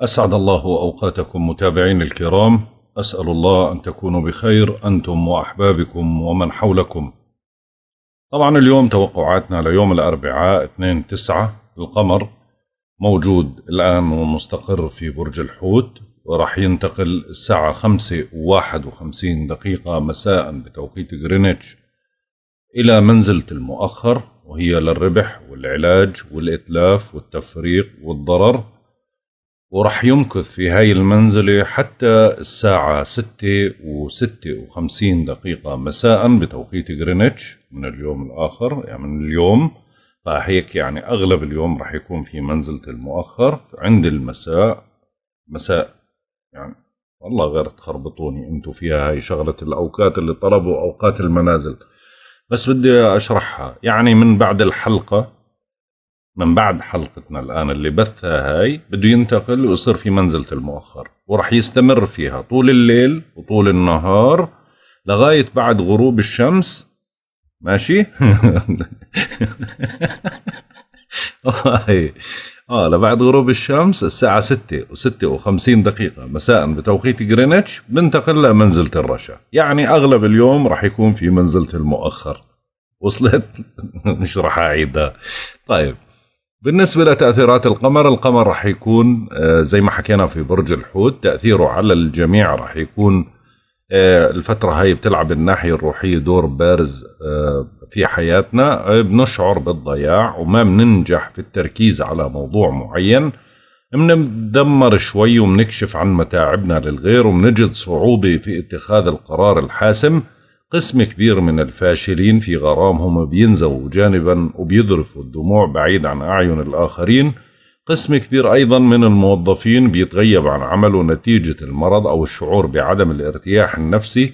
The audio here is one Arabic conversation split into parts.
أسعد الله أوقاتكم متابعين الكرام أسأل الله أن تكونوا بخير أنتم وأحبابكم ومن حولكم طبعا اليوم توقعاتنا ليوم الأربعاء 2 9 القمر موجود الآن ومستقر في برج الحوت ورح ينتقل الساعة 5 وواحد 51 دقيقة مساء بتوقيت غرينتش إلى منزلة المؤخر وهي للربح والعلاج والإتلاف والتفريق والضرر ورح يمكث في هاي المنزلة حتى الساعة ستة وستة وخمسين دقيقة مساء بتوقيت غرينتش من اليوم الآخر يعني من اليوم فهيك يعني أغلب اليوم رح يكون في منزلة المؤخر عند المساء مساء يعني والله غير تخربطوني انتم فيها هاي شغلة الأوقات اللي طلبوا أوقات المنازل بس بدي أشرحها يعني من بعد الحلقة من بعد حلقتنا الآن اللي بثها هاي بده ينتقل ويصير في منزلة المؤخر ورح يستمر فيها طول الليل وطول النهار لغاية بعد غروب الشمس ماشي؟ اه لبعد غروب الشمس الساعة ستة وستة وخمسين دقيقة مساء بتوقيت جرينتش بنتقل لمنزلة الرشا يعني أغلب اليوم راح يكون في منزلة المؤخر وصلت؟ مش راح أعيدها طيب بالنسبة لتأثيرات القمر القمر رح يكون آه، زي ما حكينا في برج الحوت تأثيره على الجميع رح يكون آه، الفترة هاي بتلعب الناحية الروحية دور بارز آه، في حياتنا بنشعر بالضياع وما بننجح في التركيز على موضوع معين بنتدمر شوي وبنكشف عن متاعبنا للغير وبنجد صعوبة في اتخاذ القرار الحاسم قسم كبير من الفاشلين في غرامهم بينزووا جانبا وبيذرفوا الدموع بعيد عن أعين الآخرين قسم كبير أيضا من الموظفين بيتغيب عن عمله نتيجة المرض أو الشعور بعدم الارتياح النفسي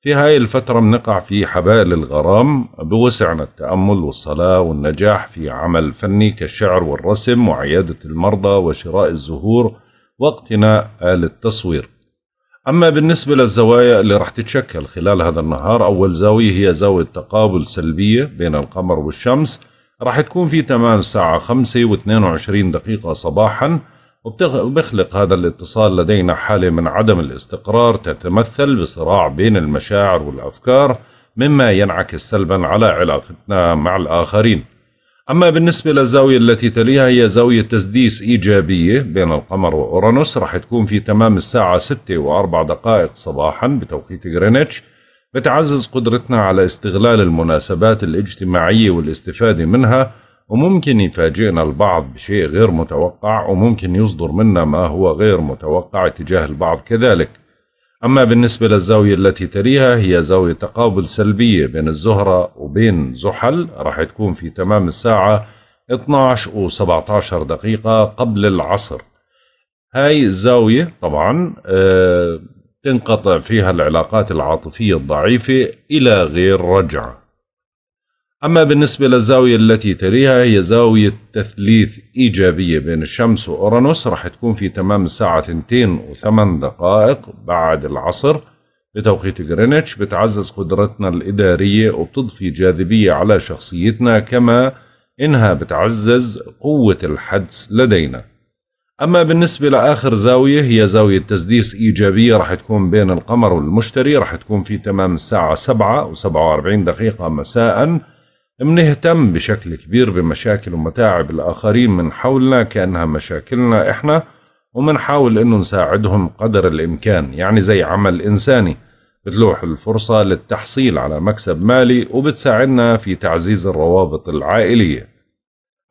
في هاي الفترة بنقع في حبائل الغرام بوسعنا التأمل والصلاة والنجاح في عمل فني كالشعر والرسم وعيادة المرضى وشراء الزهور واقتناء آل التصوير أما بالنسبة للزوايا اللي راح تتشكل خلال هذا النهار أول زاوية هي زاوية تقابل سلبية بين القمر والشمس راح تكون في تمام الساعة 5 و22 دقيقة صباحا وبيخلق هذا الاتصال لدينا حالة من عدم الاستقرار تتمثل بصراع بين المشاعر والأفكار مما ينعكس سلبا على علاقتنا مع الآخرين أما بالنسبة للزاوية التي تليها هي زاوية تسديس إيجابية بين القمر وأورانوس راح تكون في تمام الساعة 6 و4 دقائق صباحا بتوقيت غرينتش بتعزز قدرتنا على استغلال المناسبات الاجتماعية والاستفادة منها وممكن يفاجئنا البعض بشيء غير متوقع وممكن يصدر منا ما هو غير متوقع تجاه البعض كذلك أما بالنسبة للزاوية التي تليها هي زاوية تقابل سلبية بين الزهرة وبين زحل راح تكون في تمام الساعة 12 و 17 دقيقة قبل العصر هاي الزاوية طبعا آه، تنقطع فيها العلاقات العاطفية الضعيفة إلى غير رجعة أما بالنسبة للزاوية التي تليها هي زاوية تثليث إيجابية بين الشمس وأورانوس رح تكون في تمام الساعة 2 و8 دقائق بعد العصر بتوقيت غرينتش بتعزز قدرتنا الإدارية وبتضفي جاذبية على شخصيتنا كما إنها بتعزز قوة الحدس لدينا أما بالنسبة لآخر زاوية هي زاوية تسديس إيجابية رح تكون بين القمر والمشتري رح تكون في تمام الساعة 7 و47 دقيقة مساءً منهتم بشكل كبير بمشاكل ومتاعب الآخرين من حولنا كأنها مشاكلنا إحنا ومنحاول إنه نساعدهم قدر الإمكان يعني زي عمل إنساني بتلوح الفرصة للتحصيل على مكسب مالي وبتساعدنا في تعزيز الروابط العائلية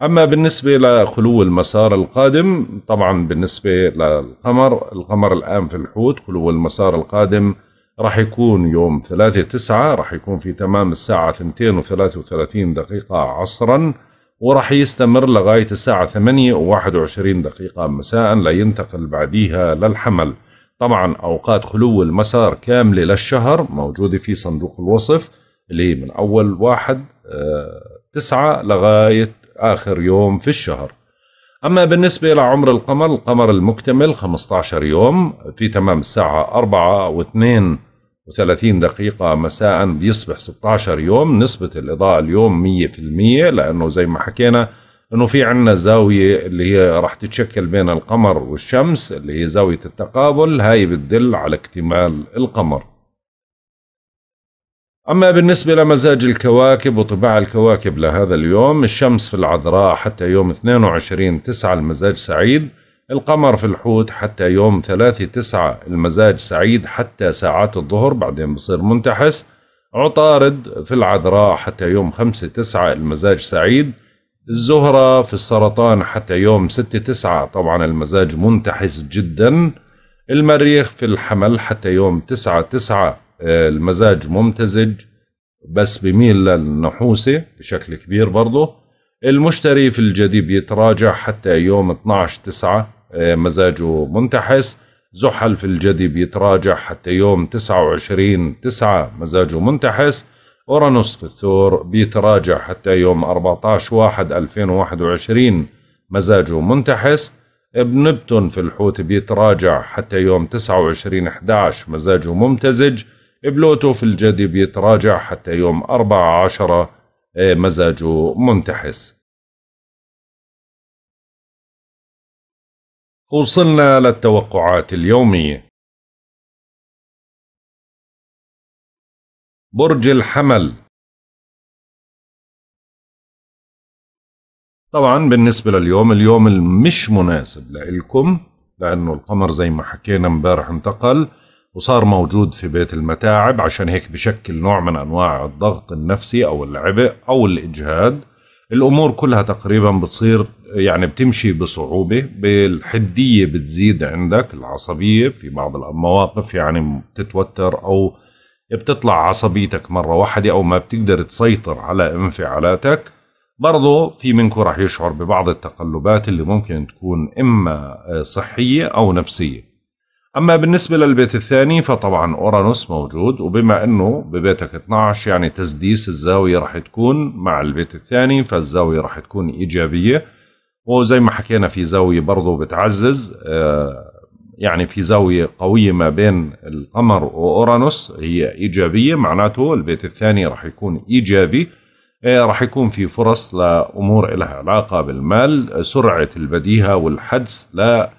أما بالنسبة لخلو المسار القادم طبعا بالنسبة للقمر القمر الآن في الحوت خلو المسار القادم راح يكون يوم 3 9 راح يكون في تمام الساعة 2:33 دقيقة عصرا وراح يستمر لغاية الساعة 8:21 دقيقة مساء لا ينتقل بعديها للحمل طبعا أوقات خلو المسار كاملة للشهر موجودة في صندوق الوصف اللي هي من أول واحد آه، تسعة لغاية آخر يوم في الشهر أما بالنسبة لعمر القمر القمر المكتمل 15 يوم في تمام الساعة 4 و2 و30 دقيقة مساء بيصبح 16 يوم نسبة الإضاءة اليوم 100% لأنه زي ما حكينا أنه في عنا زاوية اللي هي راح تتشكل بين القمر والشمس اللي هي زاوية التقابل هاي بتدل على اكتمال القمر أما بالنسبة لمزاج الكواكب وطباع الكواكب لهذا اليوم الشمس في العذراء حتى يوم 22 تسعة المزاج سعيد القمر في الحوت حتى يوم ثلاثة تسعة المزاج سعيد حتى ساعات الظهر بعدين بصير منتحس عطارد في العذراء حتى يوم خمسة تسعة المزاج سعيد الزهرة في السرطان حتى يوم ستة تسعة طبعا المزاج منتحس جدا المريخ في الحمل حتى يوم تسعة تسعة المزاج ممتزج بس بميل للنحوسة بشكل كبير برضه المشتري في الجدي بيتراجع حتى يوم 12 تسعة آه، مزاجه منتحس زحل في الجدي بيتراجع حتى يوم 29 9 مزاجه منتحس أورانوس في الثور بيتراجع حتى يوم 14 1 2021 مزاجه منتحس بنبتون في الحوت بيتراجع حتى يوم 29 11 مزاجه ممتزج بلوتو في الجدي بيتراجع حتى يوم 4 آه، مزاجه منتحس وصلنا للتوقعات اليومية برج الحمل طبعا بالنسبة لليوم اليوم المش مناسب لإلكم لأنه القمر زي ما حكينا امبارح انتقل وصار موجود في بيت المتاعب عشان هيك بشكل نوع من أنواع الضغط النفسي أو العبء أو الإجهاد الامور كلها تقريبا بتصير يعني بتمشي بصعوبه بالحديه بتزيد عندك العصبيه في بعض المواقف يعني بتتوتر او بتطلع عصبيتك مره واحده او ما بتقدر تسيطر على انفعالاتك برضه في منكم راح يشعر ببعض التقلبات اللي ممكن تكون اما آه، صحيه او نفسيه أما بالنسبة للبيت الثاني فطبعا أورانوس موجود وبما أنه ببيتك 12 يعني تسديس الزاوية راح تكون مع البيت الثاني فالزاوية راح تكون إيجابية وزي ما حكينا في زاوية برضو بتعزز آه، يعني في زاوية قوية ما بين القمر وأورانوس هي إيجابية معناته البيت الثاني راح يكون إيجابي آه، راح يكون في فرص لأمور لها علاقة بالمال سرعة البديهة والحدس لا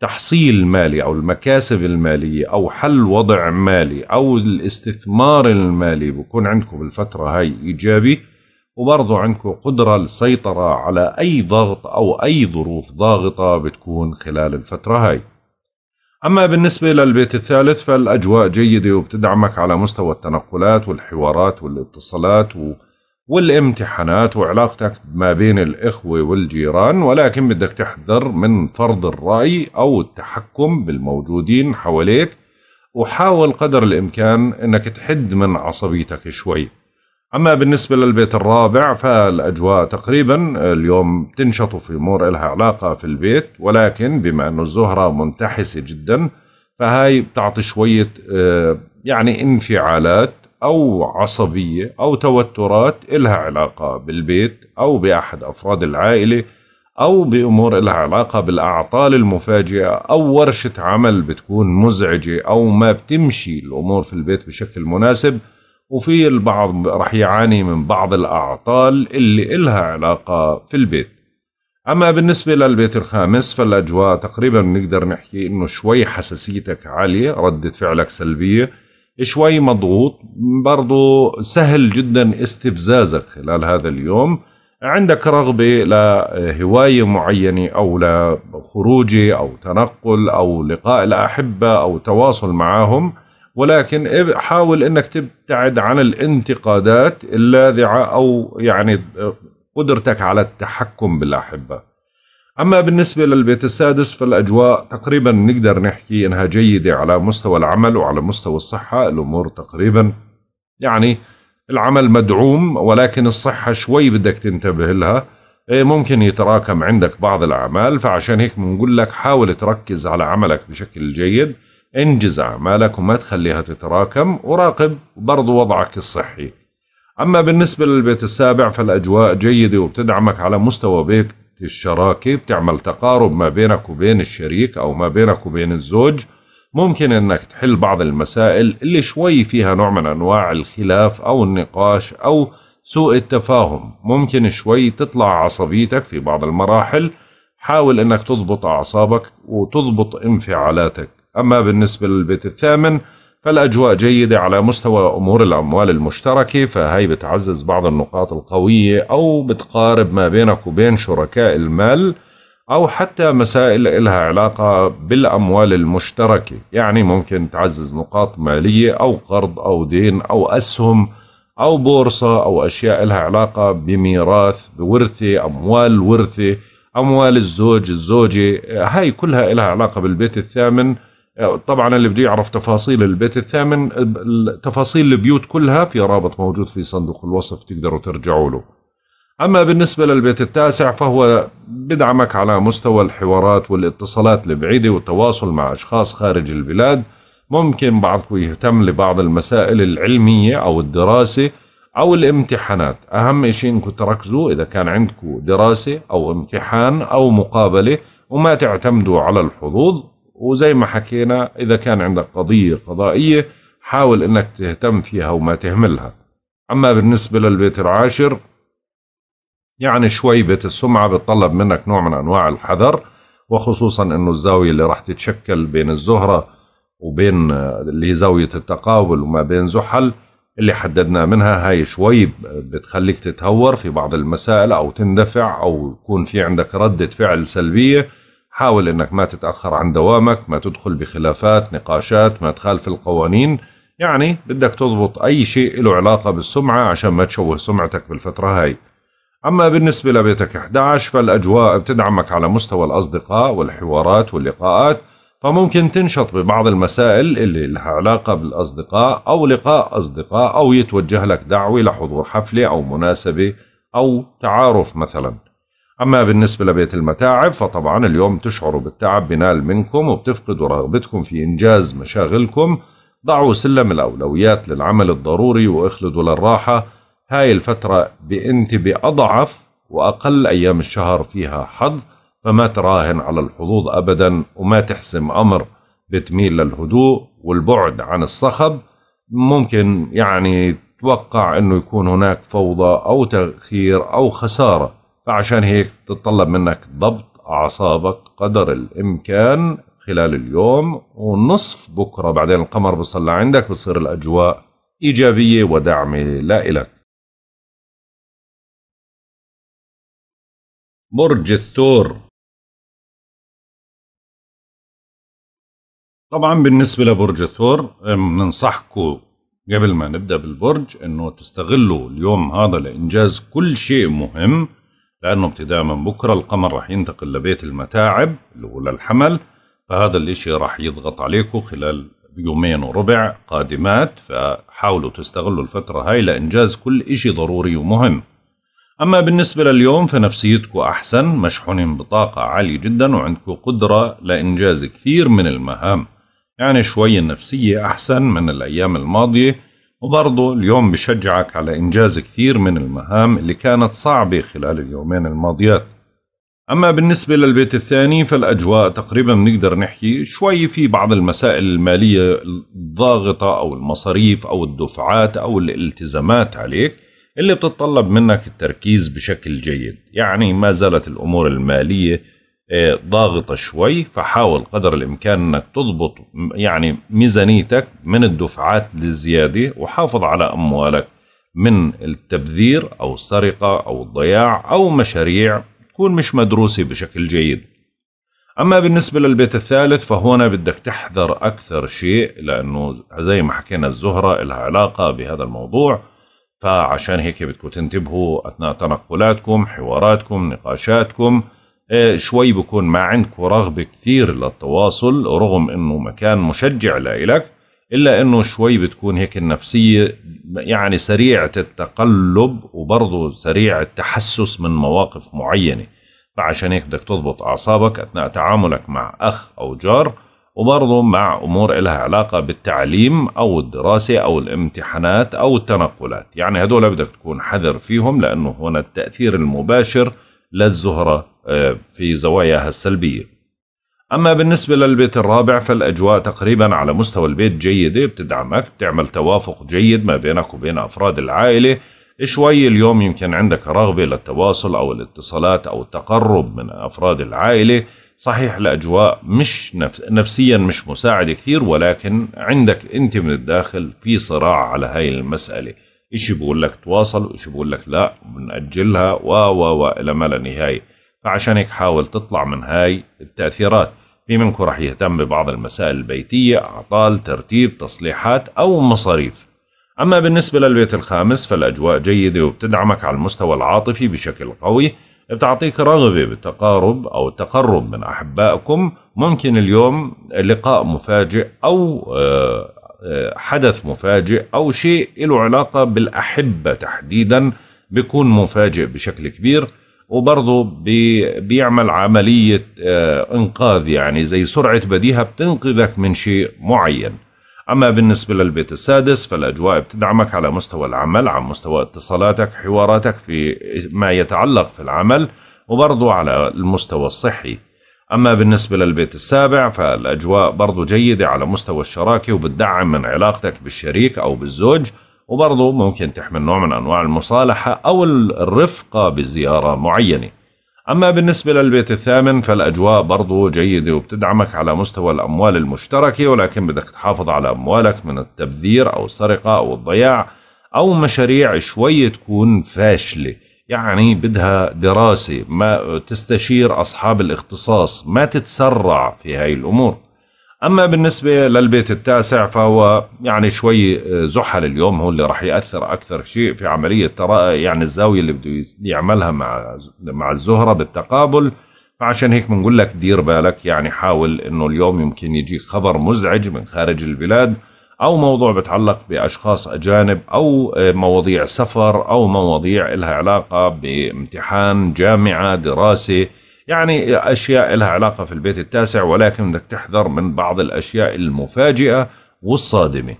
تحصيل مالي أو المكاسب المالية أو حل وضع مالي أو الاستثمار المالي بكون عندكم بالفترة هاي إيجابي وبرضو عندكم قدرة للسيطرة على أي ضغط أو أي ظروف ضاغطة بتكون خلال الفترة هاي أما بالنسبة للبيت الثالث فالأجواء جيدة وبتدعمك على مستوى التنقلات والحوارات والاتصالات و... والامتحانات وعلاقتك ما بين الإخوة والجيران ولكن بدك تحذر من فرض الرأي أو التحكم بالموجودين حواليك وحاول قدر الإمكان أنك تحد من عصبيتك شوي أما بالنسبة للبيت الرابع فالأجواء تقريبا اليوم تنشط في أمور إلها علاقة في البيت ولكن بما أنه الزهرة منتحسة جدا فهاي بتعطي شوية آه، يعني انفعالات أو عصبية أو توترات إلها علاقة بالبيت أو بأحد أفراد العائلة أو بأمور إلها علاقة بالأعطال المفاجئة أو ورشة عمل بتكون مزعجة أو ما بتمشي الأمور في البيت بشكل مناسب وفي البعض رح يعاني من بعض الأعطال اللي إلها علاقة في البيت أما بالنسبة للبيت الخامس فالأجواء تقريبا نقدر نحكي إنه شوي حساسيتك عالية ردة فعلك سلبية شوي مضغوط برضو سهل جدا استفزازك خلال هذا اليوم عندك رغبة لهواية معينة أو لخروج أو تنقل أو لقاء الأحبة أو تواصل معهم ولكن حاول أنك تبتعد عن الانتقادات اللاذعة أو يعني قدرتك على التحكم بالأحبة أما بالنسبة للبيت السادس فالأجواء تقريبا نقدر نحكي إنها جيدة على مستوى العمل وعلى مستوى الصحة الأمور تقريبا يعني العمل مدعوم ولكن الصحة شوي بدك تنتبه لها إيه، ممكن يتراكم عندك بعض الأعمال فعشان هيك بنقول لك حاول تركز على عملك بشكل جيد انجز أعمالك وما تخليها تتراكم وراقب برضو وضعك الصحي أما بالنسبة للبيت السابع فالأجواء جيدة وبتدعمك على مستوى بيت الشراكة بتعمل تقارب ما بينك وبين الشريك أو ما بينك وبين الزوج ممكن انك تحل بعض المسائل اللي شوي فيها نوع من انواع الخلاف او النقاش او سوء التفاهم ممكن شوي تطلع عصبيتك في بعض المراحل حاول انك تضبط اعصابك وتضبط انفعالاتك اما بالنسبة للبيت الثامن فالأجواء جيدة على مستوى أمور الأموال المشتركة فهي بتعزز بعض النقاط القوية أو بتقارب ما بينك وبين شركاء المال أو حتى مسائل إلها علاقة بالأموال المشتركة يعني ممكن تعزز نقاط مالية أو قرض أو دين أو أسهم أو بورصة أو أشياء إلها علاقة بميراث بورثة أموال ورثة أموال الزوج الزوجة هاي كلها إلها علاقة بالبيت الثامن طبعا اللي بده يعرف تفاصيل البيت الثامن تفاصيل البيوت كلها في رابط موجود في صندوق الوصف تقدروا ترجعوا له أما بالنسبة للبيت التاسع فهو بدعمك على مستوى الحوارات والاتصالات البعيدة والتواصل مع أشخاص خارج البلاد ممكن بعضكم يهتم لبعض المسائل العلمية أو الدراسة أو الامتحانات أهم شيء أنكم تركزوا إذا كان عندكم دراسة أو امتحان أو مقابلة وما تعتمدوا على الحظوظ وزي ما حكينا إذا كان عندك قضية قضائية حاول أنك تهتم فيها وما تهملها أما بالنسبة للبيت العاشر يعني شوي بيت السمعة بتطلب منك نوع من أنواع الحذر وخصوصا أنه الزاوية اللي راح تتشكل بين الزهرة وبين اللي هي زاوية التقابل وما بين زحل اللي حددنا منها هاي شوي بتخليك تتهور في بعض المسائل أو تندفع أو يكون في عندك ردة فعل سلبية حاول أنك ما تتأخر عن دوامك ما تدخل بخلافات نقاشات ما تخالف القوانين يعني بدك تضبط أي شيء له علاقة بالسمعة عشان ما تشوه سمعتك بالفترة هاي أما بالنسبة لبيتك 11 فالأجواء بتدعمك على مستوى الأصدقاء والحوارات واللقاءات فممكن تنشط ببعض المسائل اللي لها علاقة بالأصدقاء أو لقاء أصدقاء أو يتوجه لك دعوة لحضور حفلة أو مناسبة أو تعارف مثلاً أما بالنسبة لبيت المتاعب فطبعا اليوم تشعروا بالتعب بنال منكم وبتفقدوا رغبتكم في إنجاز مشاغلكم ضعوا سلم الأولويات للعمل الضروري واخلدوا للراحة هاي الفترة بأنت بأضعف وأقل أيام الشهر فيها حظ فما تراهن على الحظوظ أبدا وما تحسم أمر بتميل للهدوء والبعد عن الصخب ممكن يعني توقع أنه يكون هناك فوضى أو تأخير أو خسارة فعشان هيك بتتطلب منك ضبط أعصابك قدر الإمكان خلال اليوم ونصف بكرة بعدين القمر بصلى عندك بتصير الأجواء إيجابية وداعمة لا إلك برج الثور طبعا بالنسبة لبرج الثور بننصحكم قبل ما نبدأ بالبرج أنه تستغلوا اليوم هذا لإنجاز كل شيء مهم لأنه ابتداء من بكرة القمر راح ينتقل لبيت المتاعب اللي هو للحمل فهذا الإشي راح يضغط عليكم خلال يومين وربع قادمات فحاولوا تستغلوا الفترة هاي لإنجاز كل إشي ضروري ومهم أما بالنسبة لليوم فنفسيتكم أحسن مشحونين بطاقة عالية جدا وعندكم قدرة لإنجاز كثير من المهام يعني شوي النفسية أحسن من الأيام الماضية وبرضه اليوم بشجعك على إنجاز كثير من المهام اللي كانت صعبة خلال اليومين الماضيات أما بالنسبة للبيت الثاني فالأجواء تقريبا بنقدر نحكي شوي في بعض المسائل المالية الضاغطة أو المصاريف أو الدفعات أو الالتزامات عليك اللي بتطلب منك التركيز بشكل جيد يعني ما زالت الأمور المالية ضاغطه شوي فحاول قدر الامكان انك تضبط يعني ميزانيتك من الدفعات الزياده وحافظ على اموالك من التبذير او السرقه او الضياع او مشاريع تكون مش مدروسه بشكل جيد. اما بالنسبه للبيت الثالث فهنا بدك تحذر اكثر شيء لانه زي ما حكينا الزهره لها علاقه بهذا الموضوع فعشان هيك بدكم تنتبهوا اثناء تنقلاتكم، حواراتكم، نقاشاتكم، آه، شوي بكون ما عندك رغبة كثير للتواصل رغم انه مكان مشجع لإلك الا انه شوي بتكون هيك النفسية يعني سريعة التقلب وبرضه سريع التحسس من مواقف معينة فعشان هيك بدك تضبط اعصابك اثناء تعاملك مع اخ او جار وبرضه مع امور إلها علاقه بالتعليم او الدراسه او الامتحانات او التنقلات، يعني هدول بدك تكون حذر فيهم لانه هنا التاثير المباشر للزهره آه، في زواياها السلبية أما بالنسبة للبيت الرابع فالأجواء تقريبا على مستوى البيت جيدة بتدعمك بتعمل توافق جيد ما بينك وبين أفراد العائلة شوي اليوم يمكن عندك رغبة للتواصل أو الاتصالات أو التقرب من أفراد العائلة صحيح الأجواء مش نفسيا مش مساعدة كثير ولكن عندك أنت من الداخل في صراع على هاي المسألة إيش بقول لك تواصل وإيش بقول لك لا بنأجلها و و و إلى ما لا نهاية فعشان هيك حاول تطلع من هاي التأثيرات في منكم راح يهتم ببعض المسائل البيتية أعطال ترتيب تصليحات أو مصاريف أما بالنسبة للبيت الخامس فالأجواء جيدة وبتدعمك على المستوى العاطفي بشكل قوي بتعطيك رغبة بالتقارب أو التقرب من أحبائكم ممكن اليوم لقاء مفاجئ أو آه، آه، حدث مفاجئ أو شيء له علاقة بالأحبة تحديدا بيكون مفاجئ بشكل كبير وبرضه بي بيعمل عملية آه، إنقاذ يعني زي سرعة بديهة بتنقذك من شيء معين أما بالنسبة للبيت السادس فالأجواء بتدعمك على مستوى العمل على مستوى اتصالاتك حواراتك في ما يتعلق في العمل وبرضه على المستوى الصحي أما بالنسبة للبيت السابع فالأجواء برضو جيدة على مستوى الشراكة وبتدعم من علاقتك بالشريك أو بالزوج وبرضه ممكن تحمل نوع من أنواع المصالحة أو الرفقة بزيارة معينة أما بالنسبة للبيت الثامن فالأجواء برضه جيدة وبتدعمك على مستوى الأموال المشتركة ولكن بدك تحافظ على أموالك من التبذير أو السرقة أو الضياع أو مشاريع شوي تكون فاشلة يعني بدها دراسة ما تستشير أصحاب الاختصاص ما تتسرع في هاي الأمور أما بالنسبة للبيت التاسع فهو يعني شوي آه، زحل اليوم هو اللي راح يأثر أكثر شيء في عملية ترى يعني الزاوية اللي بده يعملها مع مع الزهرة بالتقابل فعشان هيك بنقول لك دير بالك يعني حاول إنه اليوم يمكن يجيك خبر مزعج من خارج البلاد أو موضوع بتعلق بأشخاص أجانب أو آه، مواضيع سفر أو مواضيع إلها علاقة بامتحان جامعة دراسة يعني أشياء لها علاقة في البيت التاسع ولكن بدك تحذر من بعض الأشياء المفاجئة والصادمة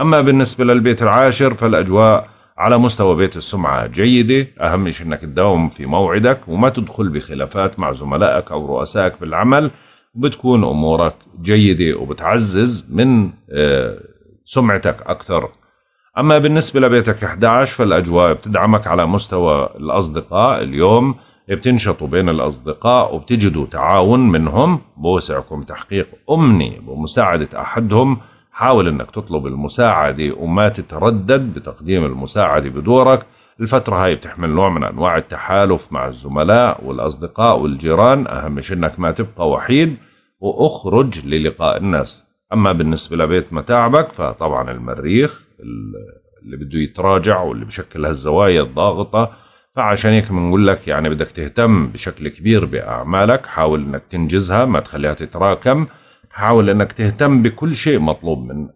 أما بالنسبة للبيت العاشر فالأجواء على مستوى بيت السمعة جيدة أهم شيء أنك تداوم في موعدك وما تدخل بخلافات مع زملائك أو رؤسائك بالعمل بتكون أمورك جيدة وبتعزز من آه، سمعتك أكثر أما بالنسبة لبيتك 11 فالأجواء بتدعمك على مستوى الأصدقاء اليوم بتنشطوا بين الأصدقاء وبتجدوا تعاون منهم بوسعكم تحقيق أمنية بمساعدة أحدهم حاول أنك تطلب المساعدة وما تتردد بتقديم المساعدة بدورك الفترة هاي بتحمل نوع من أنواع التحالف مع الزملاء والأصدقاء والجيران أهم شيء أنك ما تبقى وحيد وأخرج للقاء الناس أما بالنسبة لبيت متاعبك فطبعا المريخ اللي بده يتراجع واللي بشكل هالزوايا الضاغطة فعشان هيك بنقول لك يعني بدك تهتم بشكل كبير باعمالك حاول انك تنجزها ما تخليها تتراكم حاول انك تهتم بكل شيء مطلوب منك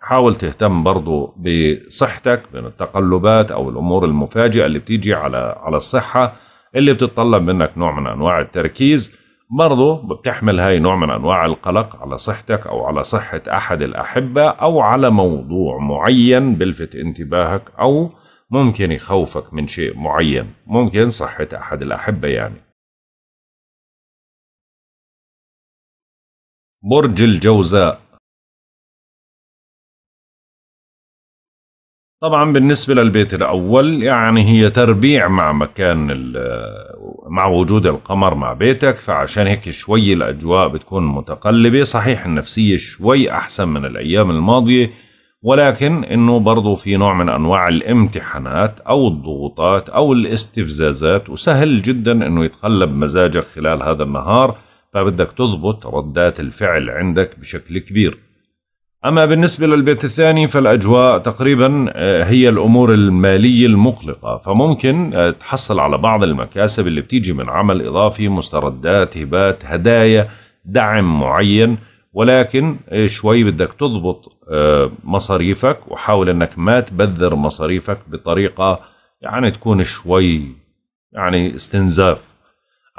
حاول تهتم برضو بصحتك من التقلبات او الامور المفاجئه اللي بتيجي على على الصحه اللي بتتطلب منك نوع من انواع التركيز برضو بتحمل هاي نوع من انواع القلق على صحتك او على صحه احد الاحبه او على موضوع معين بلفت انتباهك او ممكن يخوفك من شيء معين ممكن صحة أحد الأحبة يعني برج الجوزاء طبعا بالنسبة للبيت الأول يعني هي تربيع مع مكان مع وجود القمر مع بيتك فعشان هيك شوي الأجواء بتكون متقلبة صحيح النفسية شوي أحسن من الأيام الماضية ولكن انه برضه في نوع من انواع الامتحانات او الضغوطات او الاستفزازات وسهل جدا انه يتقلب مزاجك خلال هذا النهار فبدك تضبط ردات الفعل عندك بشكل كبير أما بالنسبة للبيت الثاني فالأجواء تقريبا آه، هي الأمور المالية المقلقة فممكن آه، تحصل على بعض المكاسب اللي بتيجي من عمل إضافي مستردات هبات هدايا دعم معين ولكن إيه، شوي بدك تضبط آه، مصاريفك وحاول انك ما تبذر مصاريفك بطريقه يعني تكون شوي يعني استنزاف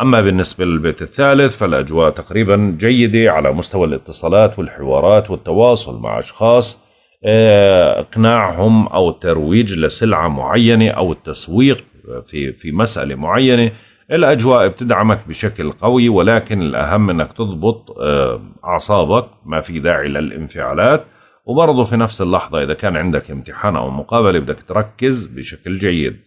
اما بالنسبه للبيت الثالث فالاجواء تقريبا جيده على مستوى الاتصالات والحوارات والتواصل مع اشخاص آه، اقناعهم او الترويج لسلعه معينه او التسويق في في مساله معينه الأجواء بتدعمك بشكل قوي ولكن الأهم أنك تضبط آه، أعصابك ما في داعي للانفعالات وبرضه في نفس اللحظة إذا كان عندك امتحان أو مقابلة بدك تركز بشكل جيد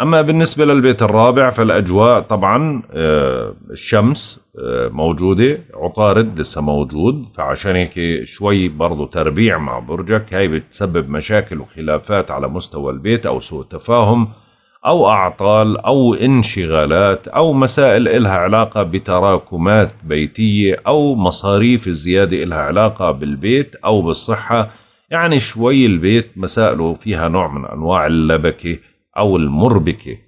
أما بالنسبة للبيت الرابع فالأجواء طبعا آه، الشمس آه، موجودة عطارد لسه موجود فعشان هيك شوي برضه تربيع مع برجك هاي بتسبب مشاكل وخلافات على مستوى البيت أو سوء تفاهم أو أعطال أو انشغالات أو مسائل إلها علاقة بتراكمات بيتية أو مصاريف الزيادة إلها علاقة بالبيت أو بالصحة يعني شوي البيت مسائله فيها نوع من أنواع اللبكة أو المربكة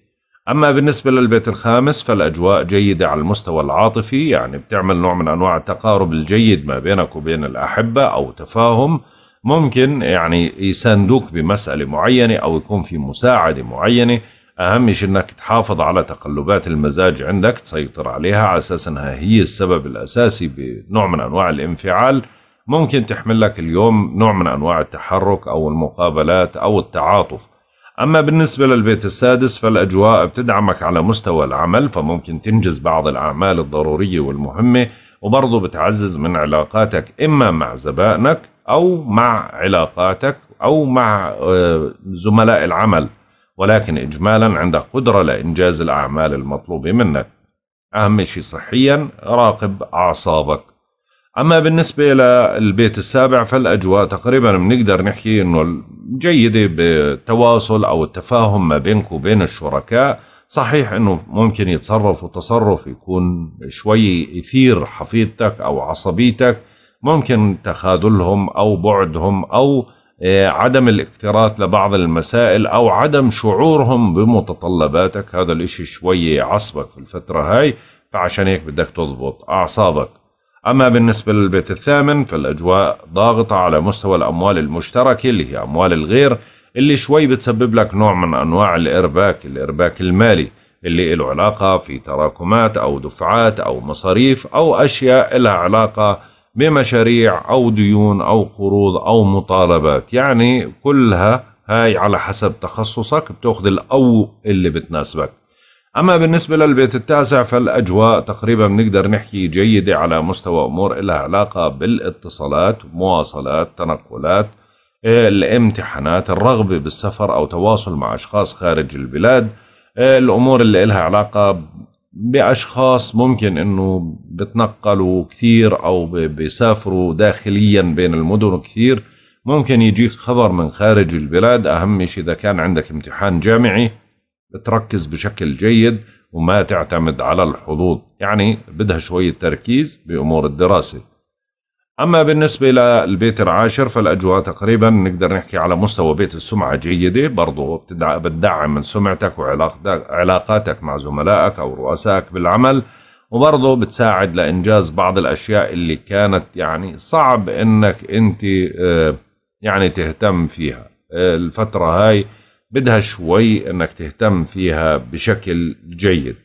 أما بالنسبة للبيت الخامس فالأجواء جيدة على المستوى العاطفي يعني بتعمل نوع من أنواع التقارب الجيد ما بينك وبين الأحبة أو تفاهم ممكن يعني يساندوك بمسألة معينة أو يكون في مساعدة معينة أهم شيء أنك تحافظ على تقلبات المزاج عندك تسيطر عليها على أساس أنها هي السبب الأساسي بنوع من أنواع الانفعال ممكن تحمل لك اليوم نوع من أنواع التحرك أو المقابلات أو التعاطف أما بالنسبة للبيت السادس فالأجواء بتدعمك على مستوى العمل فممكن تنجز بعض الأعمال الضرورية والمهمة وبرضه بتعزز من علاقاتك إما مع زبائنك أو مع علاقاتك أو مع آه، زملاء العمل ولكن إجمالا عندك قدرة لإنجاز الأعمال المطلوبة منك أهم شيء صحيا راقب أعصابك أما بالنسبة للبيت السابع فالأجواء تقريبا بنقدر نحكي أنه جيدة بالتواصل أو التفاهم ما بينك وبين الشركاء صحيح أنه ممكن يتصرفوا تصرف يكون شوي يثير حفيظتك أو عصبيتك ممكن تخاذلهم أو بعدهم أو إيه، عدم الاكتراث لبعض المسائل أو عدم شعورهم بمتطلباتك هذا الإشي شوي عصبك في الفترة هاي فعشان هيك بدك تضبط أعصابك أما بالنسبة للبيت الثامن فالأجواء ضاغطة على مستوى الأموال المشتركة اللي هي أموال الغير اللي شوي بتسبب لك نوع من أنواع الإرباك الإرباك المالي اللي له علاقة في تراكمات أو دفعات أو مصاريف أو أشياء لها علاقة بمشاريع أو ديون أو قروض أو مطالبات يعني كلها هاي على حسب تخصصك بتاخذ الأو اللي بتناسبك أما بالنسبة للبيت التاسع فالأجواء تقريبا بنقدر نحكي جيدة على مستوى أمور لها علاقة بالاتصالات مواصلات تنقلات إيه، الامتحانات الرغبة بالسفر أو تواصل مع أشخاص خارج البلاد إيه، الأمور اللي لها علاقة باشخاص ممكن انه بتنقلوا كثير او بيسافروا داخليا بين المدن كثير ممكن يجيك خبر من خارج البلاد اهم شيء اذا كان عندك امتحان جامعي بتركز بشكل جيد وما تعتمد على الحظوظ يعني بدها شويه تركيز بامور الدراسه أما بالنسبة للبيت العاشر فالأجواء تقريبا نقدر نحكي على مستوى بيت السمعة جيدة برضو بتدعم من سمعتك وعلاقاتك مع زملائك أو رؤسائك بالعمل وبرضه بتساعد لإنجاز بعض الأشياء اللي كانت يعني صعب إنك أنت آه، يعني تهتم فيها الفترة هاي بدها شوي إنك تهتم فيها بشكل جيد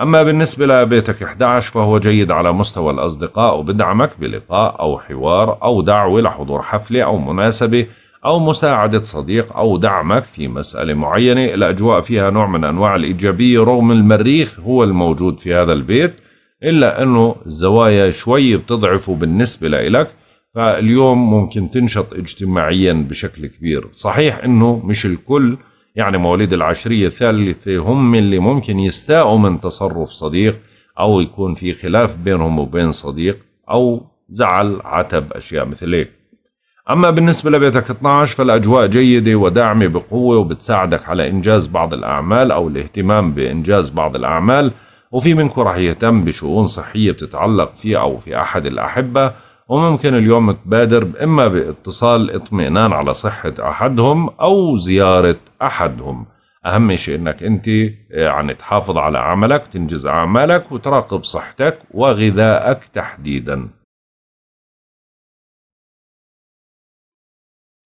أما بالنسبة لبيتك 11 فهو جيد على مستوى الأصدقاء وبدعمك بلقاء أو حوار أو دعوة لحضور حفلة أو مناسبة أو مساعدة صديق أو دعمك في مسألة معينة الأجواء فيها نوع من أنواع الإيجابية رغم المريخ هو الموجود في هذا البيت إلا أنه الزوايا شوي بتضعفه بالنسبة لإلك فاليوم ممكن تنشط اجتماعيا بشكل كبير صحيح أنه مش الكل يعني مواليد العشرية الثالثة هم اللي ممكن يستاءوا من تصرف صديق أو يكون في خلاف بينهم وبين صديق أو زعل عتب أشياء مثل هيك أما بالنسبة لبيتك 12 فالأجواء جيدة وداعمة بقوة وبتساعدك على إنجاز بعض الأعمال أو الاهتمام بإنجاز بعض الأعمال وفي منكم رح يهتم بشؤون صحية بتتعلق فيه أو في أحد الأحبة وممكن اليوم تبادر إما باتصال اطمئنان على صحة أحدهم أو زيارة أحدهم أهم شيء أنك أنت يعني تحافظ على عملك تنجز أعمالك وتراقب صحتك وغذائك تحديدا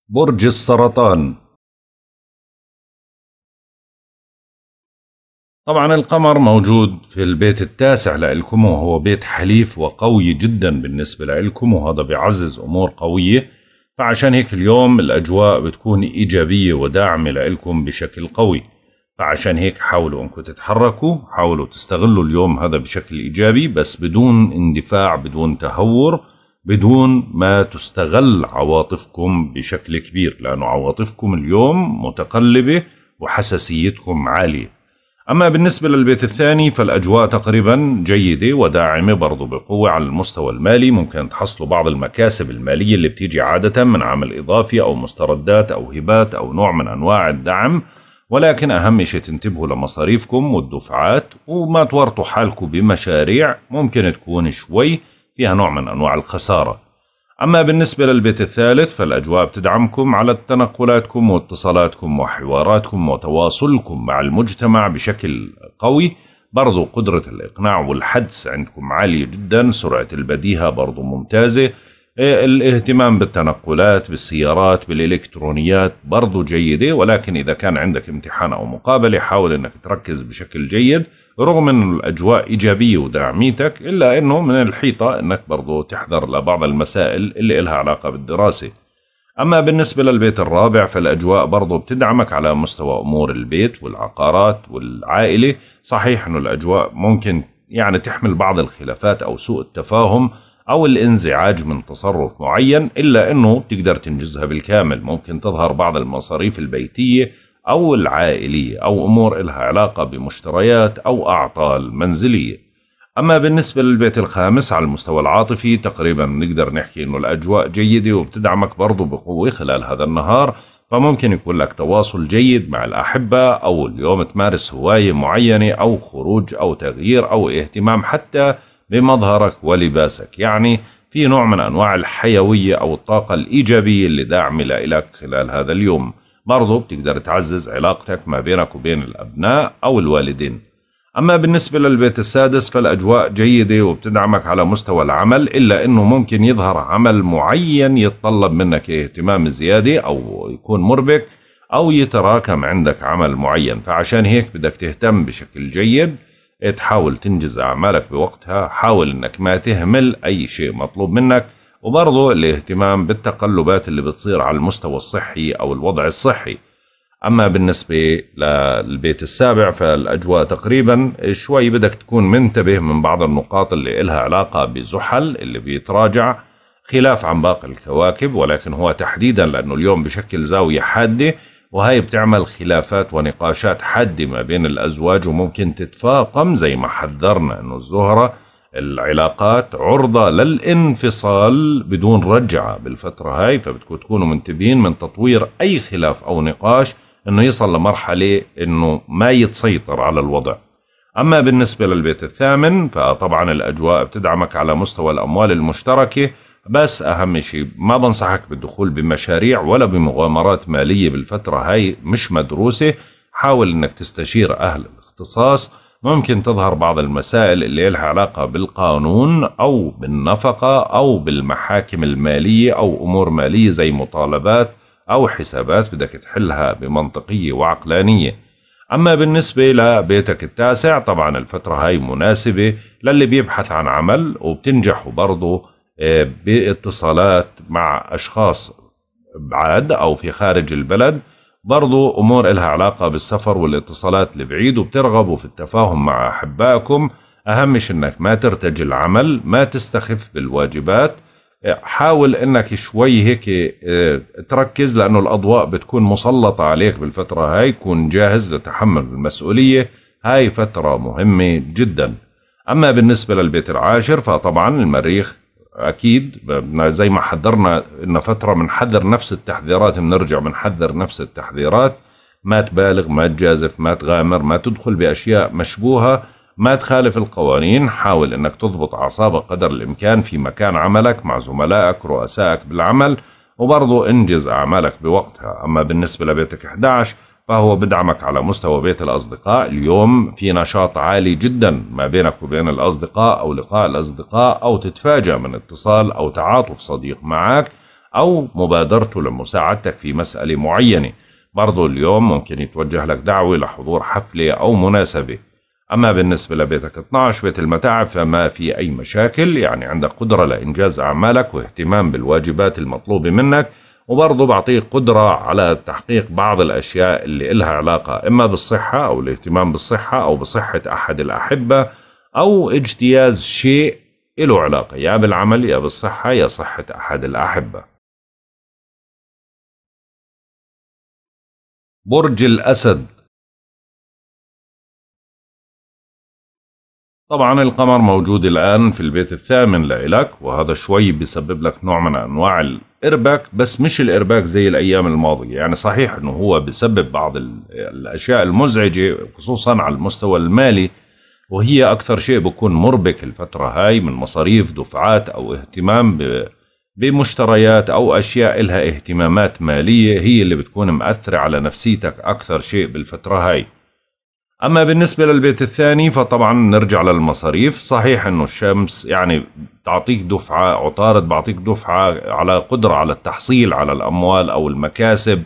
برج السرطان طبعا القمر موجود في البيت التاسع لإلكم وهو بيت حليف وقوي جدا بالنسبة لإلكم وهذا بيعزز أمور قوية فعشان هيك اليوم الأجواء بتكون إيجابية وداعمة لإلكم بشكل قوي فعشان هيك حاولوا أنكم تتحركوا حاولوا تستغلوا اليوم هذا بشكل إيجابي بس بدون اندفاع بدون تهور بدون ما تستغل عواطفكم بشكل كبير لأنه عواطفكم اليوم متقلبة وحساسيتكم عالية أما بالنسبة للبيت الثاني فالأجواء تقريبا جيدة وداعمة برضو بقوة على المستوى المالي ممكن تحصلوا بعض المكاسب المالية اللي بتيجي عادة من عمل إضافي أو مستردات أو هبات أو نوع من أنواع الدعم ولكن أهم شيء تنتبهوا لمصاريفكم والدفعات وما تورطوا حالكم بمشاريع ممكن تكون شوي فيها نوع من أنواع الخسارة أما بالنسبة للبيت الثالث فالأجواء بتدعمكم على تنقلاتكم واتصالاتكم وحواراتكم وتواصلكم مع المجتمع بشكل قوي برضو قدرة الإقناع والحدس عندكم عالية جدا سرعة البديهة برضو ممتازة الاهتمام بالتنقلات بالسيارات بالإلكترونيات برضو جيدة ولكن إذا كان عندك امتحان أو مقابلة حاول أنك تركز بشكل جيد رغم أن الأجواء إيجابية ودعميتك إلا أنه من الحيطة أنك برضو تحذر لبعض المسائل اللي إلها علاقة بالدراسة أما بالنسبة للبيت الرابع فالأجواء برضو بتدعمك على مستوى أمور البيت والعقارات والعائلة صحيح أنه الأجواء ممكن يعني تحمل بعض الخلافات أو سوء التفاهم أو الانزعاج من تصرف معين إلا أنه تقدر تنجزها بالكامل ممكن تظهر بعض المصاريف البيتية أو العائلية أو أمور إلها علاقة بمشتريات أو أعطال منزلية أما بالنسبة للبيت الخامس على المستوى العاطفي تقريبا نقدر نحكي أنه الأجواء جيدة وبتدعمك برضو بقوة خلال هذا النهار فممكن يكون لك تواصل جيد مع الأحبة أو اليوم تمارس هواية معينة أو خروج أو تغيير أو اهتمام حتى بمظهرك ولباسك يعني في نوع من أنواع الحيوية أو الطاقة الإيجابية اللي داعمة لك خلال هذا اليوم برضو بتقدر تعزز علاقتك ما بينك وبين الأبناء أو الوالدين أما بالنسبة للبيت السادس فالأجواء جيدة وبتدعمك على مستوى العمل إلا أنه ممكن يظهر عمل معين يتطلب منك اهتمام زيادة أو يكون مربك أو يتراكم عندك عمل معين فعشان هيك بدك تهتم بشكل جيد تحاول تنجز أعمالك بوقتها حاول أنك ما تهمل أي شيء مطلوب منك وبرضه الاهتمام بالتقلبات اللي بتصير على المستوى الصحي أو الوضع الصحي أما بالنسبة للبيت السابع فالأجواء تقريبا شوي بدك تكون منتبه من بعض النقاط اللي إلها علاقة بزحل اللي بيتراجع خلاف عن باقي الكواكب ولكن هو تحديدا لأنه اليوم بشكل زاوية حادة وهي بتعمل خلافات ونقاشات حادة ما بين الأزواج وممكن تتفاقم زي ما حذرنا أنه الزهرة العلاقات عرضة للانفصال بدون رجعة بالفترة هاي فبتكون تكونوا منتبهين من تطوير أي خلاف أو نقاش أنه يصل لمرحلة أنه ما يتسيطر على الوضع أما بالنسبة للبيت الثامن فطبعا الأجواء بتدعمك على مستوى الأموال المشتركة بس أهم شيء ما بنصحك بالدخول بمشاريع ولا بمغامرات مالية بالفترة هاي مش مدروسة حاول أنك تستشير أهل الاختصاص ممكن تظهر بعض المسائل اللي لها علاقة بالقانون أو بالنفقة أو بالمحاكم المالية أو أمور مالية زي مطالبات أو حسابات بدك تحلها بمنطقية وعقلانية أما بالنسبة لبيتك التاسع طبعا الفترة هاي مناسبة للي بيبحث عن عمل وبتنجح برضه آه، باتصالات مع أشخاص بعاد أو في خارج البلد برضو أمور إلها علاقة بالسفر والاتصالات البعيد وبترغبوا في التفاهم مع أحبائكم أهم شيء إنك ما ترتج العمل ما تستخف بالواجبات حاول إنك شوي هيك آه، تركز لأنه الأضواء بتكون مسلطة عليك بالفترة هاي كون جاهز لتحمل المسؤولية هاي فترة مهمة جدا أما بالنسبة للبيت العاشر فطبعا المريخ اكيد زي ما حذرنا ان فتره بنحذر نفس التحذيرات بنرجع بنحذر نفس التحذيرات ما تبالغ ما تجازف ما تغامر ما تدخل باشياء مشبوهه ما تخالف القوانين حاول انك تضبط اعصابك قدر الامكان في مكان عملك مع زملائك رؤسائك بالعمل وبرضه انجز اعمالك بوقتها اما بالنسبه لبيتك 11 فهو بدعمك على مستوى بيت الأصدقاء اليوم في نشاط عالي جدا ما بينك وبين الأصدقاء أو لقاء الأصدقاء أو تتفاجأ من اتصال أو تعاطف صديق معك أو مبادرته لمساعدتك في مسألة معينة برضو اليوم ممكن يتوجه لك دعوة لحضور حفلة أو مناسبة أما بالنسبة لبيتك 12 بيت المتاعب فما في أي مشاكل يعني عندك قدرة لإنجاز أعمالك واهتمام بالواجبات المطلوبة منك وبرضه بعطيك قدرة على تحقيق بعض الأشياء اللي إلها علاقة إما بالصحة أو الاهتمام بالصحة أو بصحة أحد الأحبة أو اجتياز شيء له علاقة يا بالعمل يا بالصحة يا صحة أحد الأحبة برج الأسد طبعا القمر موجود الآن في البيت الثامن لإلك وهذا شوي بيسبب لك نوع من أنواع الإرباك بس مش الإرباك زي الأيام الماضية يعني صحيح أنه هو بسبب بعض الأشياء المزعجة خصوصا على المستوى المالي وهي أكثر شيء بكون مربك الفترة هاي من مصاريف دفعات أو اهتمام بمشتريات أو أشياء إلها اهتمامات مالية هي اللي بتكون مأثرة على نفسيتك أكثر شيء بالفترة هاي أما بالنسبة للبيت الثاني فطبعا نرجع للمصاريف صحيح أنه الشمس يعني تعطيك دفعة عطارد بعطيك دفعة على قدرة على التحصيل على الأموال أو المكاسب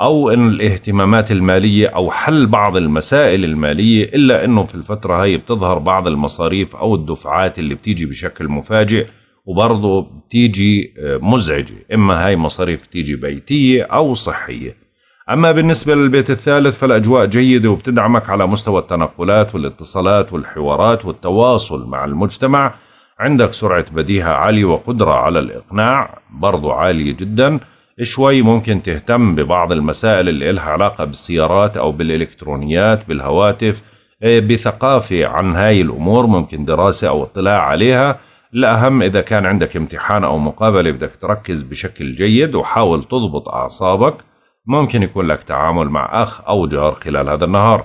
أو أن الاهتمامات المالية أو حل بعض المسائل المالية إلا أنه في الفترة هاي بتظهر بعض المصاريف أو الدفعات اللي بتيجي بشكل مفاجئ وبرضه بتيجي آه، مزعجة إما هاي مصاريف تيجي بيتية أو صحية أما بالنسبة للبيت الثالث فالأجواء جيدة وبتدعمك على مستوى التنقلات والاتصالات والحوارات والتواصل مع المجتمع عندك سرعة بديهة عالية وقدرة على الإقناع برضو عالية جدا شوي ممكن تهتم ببعض المسائل اللي إلها علاقة بالسيارات أو بالإلكترونيات بالهواتف إيه، بثقافة عن هاي الأمور ممكن دراسة أو اطلاع عليها الأهم إذا كان عندك امتحان أو مقابلة بدك تركز بشكل جيد وحاول تضبط أعصابك ممكن يكون لك تعامل مع أخ أو جار خلال هذا النهار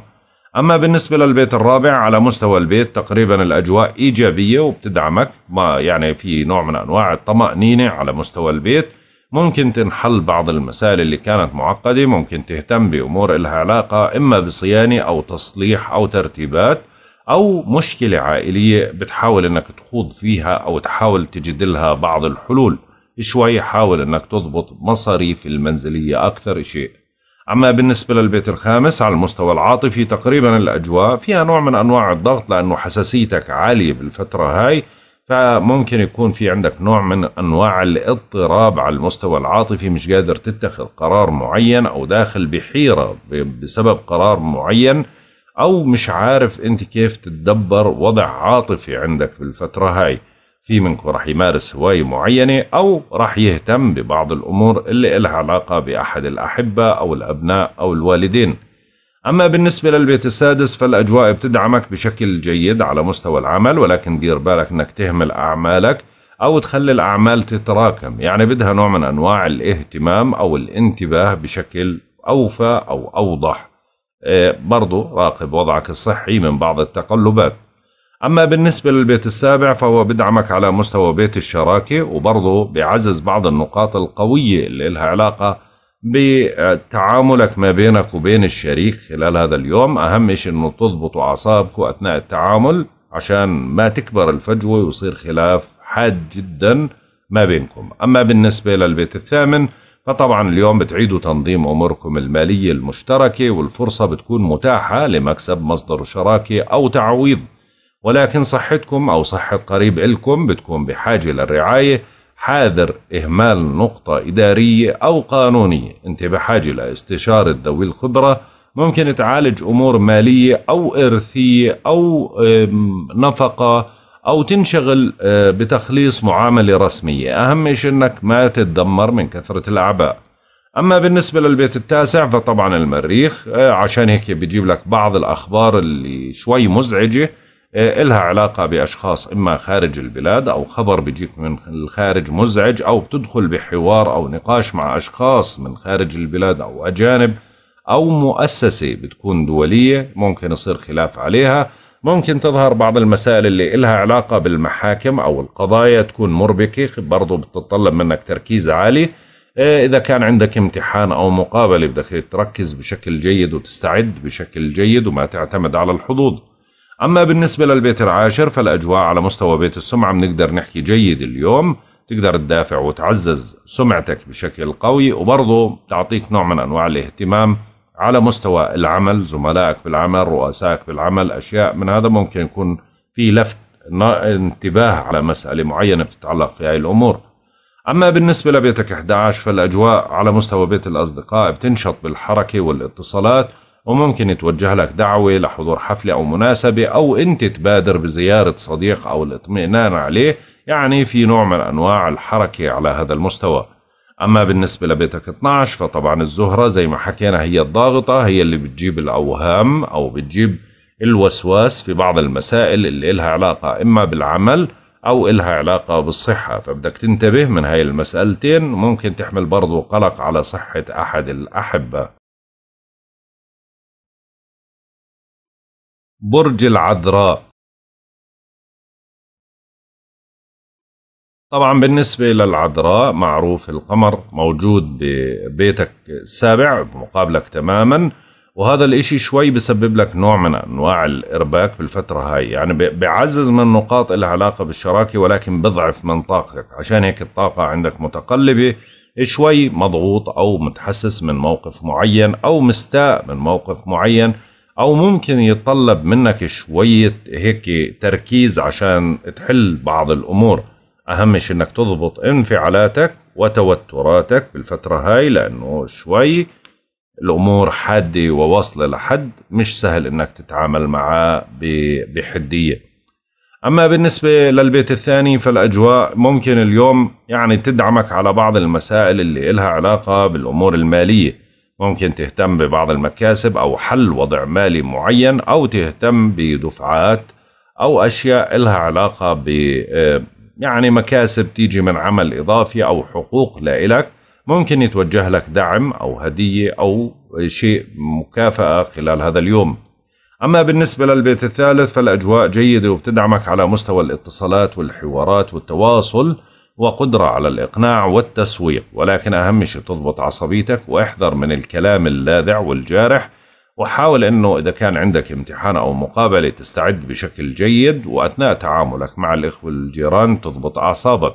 أما بالنسبة للبيت الرابع على مستوى البيت تقريبا الأجواء إيجابية وبتدعمك ما يعني في نوع من أنواع الطمأنينة على مستوى البيت ممكن تنحل بعض المسائل اللي كانت معقدة ممكن تهتم بأمور إلها علاقة إما بصيانة أو تصليح أو ترتيبات أو مشكلة عائلية بتحاول إنك تخوض فيها أو تحاول تجد لها بعض الحلول شوي حاول أنك تضبط مصاريف المنزلية أكثر شيء أما بالنسبة للبيت الخامس على المستوى العاطفي تقريبا الأجواء فيها نوع من أنواع الضغط لأنه حساسيتك عالية بالفترة هاي فممكن يكون في عندك نوع من أنواع الاضطراب على المستوى العاطفي مش قادر تتخذ قرار معين أو داخل بحيرة بسبب قرار معين أو مش عارف أنت كيف تتدبر وضع عاطفي عندك بالفترة هاي في منكم راح يمارس هواية معينة أو راح يهتم ببعض الأمور اللي إلها علاقة بأحد الأحبة أو الأبناء أو الوالدين أما بالنسبة للبيت السادس فالأجواء بتدعمك بشكل جيد على مستوى العمل ولكن دير بالك أنك تهمل أعمالك أو تخلي الأعمال تتراكم يعني بدها نوع من أنواع الاهتمام أو الانتباه بشكل أوفى أو أوضح إيه، برضو راقب وضعك الصحي من بعض التقلبات أما بالنسبة للبيت السابع فهو بدعمك على مستوى بيت الشراكة وبرضه بعزز بعض النقاط القوية اللي لها علاقة بتعاملك ما بينك وبين الشريك خلال هذا اليوم أهم شيء أنه تضبطوا أعصابكم أثناء التعامل عشان ما تكبر الفجوة ويصير خلاف حاد جدا ما بينكم أما بالنسبة للبيت الثامن فطبعا اليوم بتعيدوا تنظيم أموركم المالية المشتركة والفرصة بتكون متاحة لمكسب مصدر شراكة أو تعويض ولكن صحتكم أو صحة قريب إلكم بتكون بحاجة للرعاية حاذر إهمال نقطة إدارية أو قانونية أنت بحاجة لاستشارة ذوي الخبرة ممكن تعالج أمور مالية أو إرثية أو نفقة أو تنشغل أه، بتخليص معاملة رسمية أهم شيء أنك ما تتدمر من كثرة الأعباء أما بالنسبة للبيت التاسع فطبعا المريخ أه، عشان هيك بيجيب لك بعض الأخبار اللي شوي مزعجة إيه، إلها علاقة بأشخاص إما خارج البلاد أو خبر بيجيك من الخارج مزعج أو بتدخل بحوار أو نقاش مع أشخاص من خارج البلاد أو أجانب أو مؤسسة بتكون دولية ممكن يصير خلاف عليها ممكن تظهر بعض المسائل اللي إلها علاقة بالمحاكم أو القضايا تكون مربكة برضو بتتطلب منك تركيز عالي إيه، إذا كان عندك امتحان أو مقابلة بدك تركز بشكل جيد وتستعد بشكل جيد وما تعتمد على الحظوظ أما بالنسبة للبيت العاشر فالأجواء على مستوى بيت السمعة بنقدر نحكي جيد اليوم تقدر تدافع وتعزز سمعتك بشكل قوي وبرضه تعطيك نوع من أنواع الاهتمام على مستوى العمل زملائك بالعمل رؤسائك بالعمل أشياء من هذا ممكن يكون في لفت انتباه على مسألة معينة بتتعلق في هاي الأمور أما بالنسبة لبيتك 11 فالأجواء على مستوى بيت الأصدقاء بتنشط بالحركة والاتصالات وممكن يتوجه لك دعوة لحضور حفلة أو مناسبة أو أنت تبادر بزيارة صديق أو الاطمئنان عليه يعني في نوع من أنواع الحركة على هذا المستوى أما بالنسبة لبيتك 12 فطبعا الزهرة زي ما حكينا هي الضاغطة هي اللي بتجيب الأوهام أو بتجيب الوسواس في بعض المسائل اللي إلها علاقة إما بالعمل أو إلها علاقة بالصحة فبدك تنتبه من هاي المسألتين ممكن تحمل برضو قلق على صحة أحد الأحبة برج العذراء طبعا بالنسبة للعذراء معروف القمر موجود ببيتك السابع مقابلك تماما وهذا الاشي شوي بسبب لك نوع من انواع الارباك بالفترة هاي يعني بعزز من نقاط لها علاقة بالشراكة ولكن بضعف من طاقتك عشان هيك الطاقة عندك متقلبة شوي مضغوط او متحسس من موقف معين او مستاء من موقف معين او ممكن يتطلب منك شويه هيك تركيز عشان تحل بعض الامور اهم شيء انك تضبط انفعالاتك وتوتراتك بالفتره هاي لانه شوي الامور حاده وواصله لحد مش سهل انك تتعامل معاه بحديه اما بالنسبه للبيت الثاني فالاجواء ممكن اليوم يعني تدعمك على بعض المسائل اللي إلها علاقه بالامور الماليه ممكن تهتم ببعض المكاسب أو حل وضع مالي معين أو تهتم بدفعات أو أشياء إلها علاقة ب آه، يعني مكاسب تيجي من عمل إضافي أو حقوق لإلك ممكن يتوجه لك دعم أو هدية أو شيء مكافأة خلال هذا اليوم أما بالنسبة للبيت الثالث فالأجواء جيدة وبتدعمك على مستوى الاتصالات والحوارات والتواصل وقدرة على الإقناع والتسويق ولكن أهم شيء تضبط عصبيتك واحذر من الكلام اللاذع والجارح وحاول أنه إذا كان عندك امتحان أو مقابلة تستعد بشكل جيد وأثناء تعاملك مع الإخوة الجيران تضبط أعصابك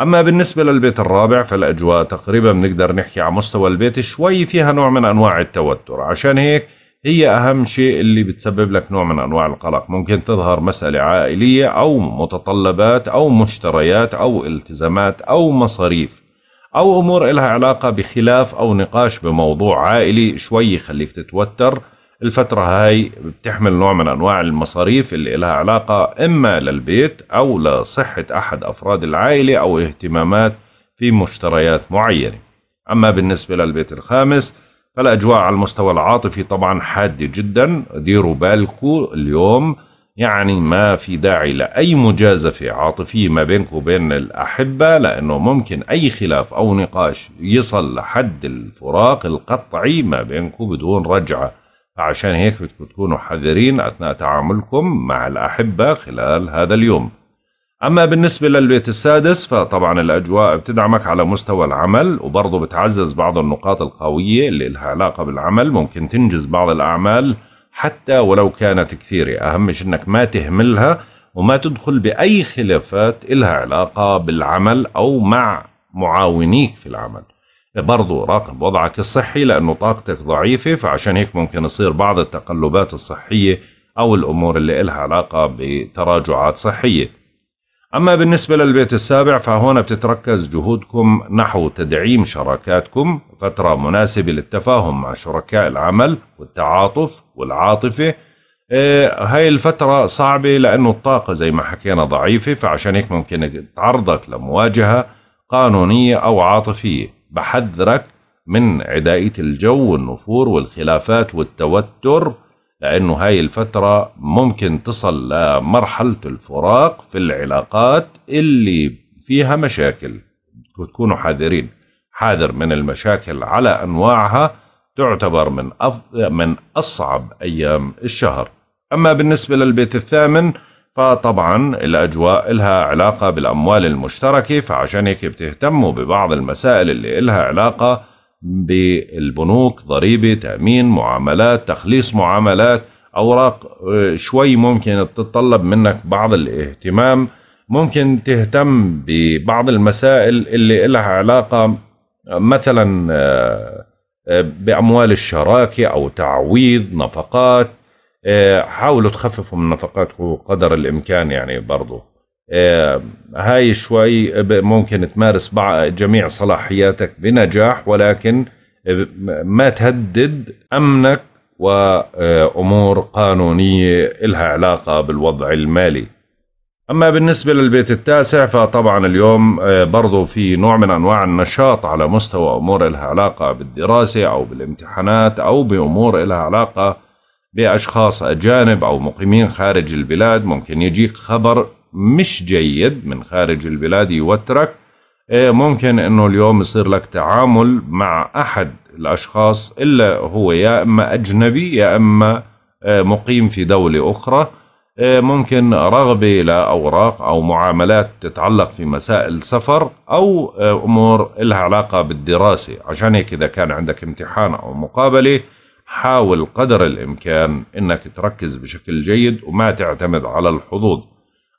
أما بالنسبة للبيت الرابع فالأجواء تقريبا بنقدر نحكي على مستوى البيت شوي فيها نوع من أنواع التوتر عشان هيك هي أهم شيء اللي بتسبب لك نوع من أنواع القلق ممكن تظهر مسألة عائلية أو متطلبات أو مشتريات أو التزامات أو مصاريف أو أمور إلها علاقة بخلاف أو نقاش بموضوع عائلي شوي يخليك تتوتر الفترة هاي بتحمل نوع من أنواع المصاريف اللي إلها علاقة إما للبيت أو لصحة أحد أفراد العائلة أو اهتمامات في مشتريات معينة أما بالنسبة للبيت الخامس فالاجواء على المستوى العاطفي طبعا حاده جدا ديروا بالكم اليوم يعني ما في داعي لاي مجازفه عاطفيه ما بينك وبين الاحبه لانه ممكن اي خلاف او نقاش يصل لحد الفراق القطعي ما بينك بدون رجعه فعشان هيك بدكم تكونوا حذرين اثناء تعاملكم مع الاحبه خلال هذا اليوم أما بالنسبة للبيت السادس فطبعا الأجواء بتدعمك على مستوى العمل وبرضه بتعزز بعض النقاط القوية اللي لها علاقة بالعمل ممكن تنجز بعض الأعمال حتى ولو كانت كثيرة أهم شيء أنك ما تهملها وما تدخل بأي خلافات إلها علاقة بالعمل أو مع معاونيك في العمل برضو راقب وضعك الصحي لأنه طاقتك ضعيفة فعشان هيك ممكن يصير بعض التقلبات الصحية أو الأمور اللي إلها علاقة بتراجعات صحية أما بالنسبة للبيت السابع فهنا بتتركز جهودكم نحو تدعيم شراكاتكم فترة مناسبة للتفاهم مع شركاء العمل والتعاطف والعاطفة إيه، هاي الفترة صعبة لأنه الطاقة زي ما حكينا ضعيفة فعشان هيك ممكن تعرضك لمواجهة قانونية أو عاطفية بحذرك من عدائية الجو والنفور والخلافات والتوتر لأنه هاي الفترة ممكن تصل لمرحلة الفراق في العلاقات اللي فيها مشاكل تكونوا حذرين حاذر من المشاكل على أنواعها تعتبر من, أف... من أصعب أيام الشهر أما بالنسبة للبيت الثامن فطبعا الأجواء لها علاقة بالأموال المشتركة فعشان هيك بتهتموا ببعض المسائل اللي لها علاقة بالبنوك ضريبة تأمين معاملات تخليص معاملات أوراق آه، شوي ممكن تتطلب منك بعض الاهتمام ممكن تهتم ببعض المسائل اللي لها علاقة آه، مثلا آه، بأموال الشراكة أو تعويض نفقات حاولوا تخففوا من نفقاتكم قدر الإمكان يعني برضو آه، هاي شوي ممكن تمارس جميع صلاحياتك بنجاح ولكن ما تهدد أمنك وأمور قانونية إلها علاقة بالوضع المالي أما بالنسبة للبيت التاسع فطبعا اليوم آه، برضو في نوع من أنواع النشاط على مستوى أمور إلها علاقة بالدراسة أو بالامتحانات أو بأمور إلها علاقة بأشخاص أجانب أو مقيمين خارج البلاد ممكن يجيك خبر مش جيد من خارج البلاد يوترك إيه، ممكن انه اليوم يصير لك تعامل مع احد الاشخاص الا هو يا اما اجنبي يا اما إيه، مقيم في دوله اخرى إيه، ممكن رغبه لاوراق او معاملات تتعلق في مسائل سفر او امور لها علاقه بالدراسه عشان هيك اذا كان عندك امتحان او مقابله حاول قدر الامكان انك تركز بشكل جيد وما تعتمد على الحظوظ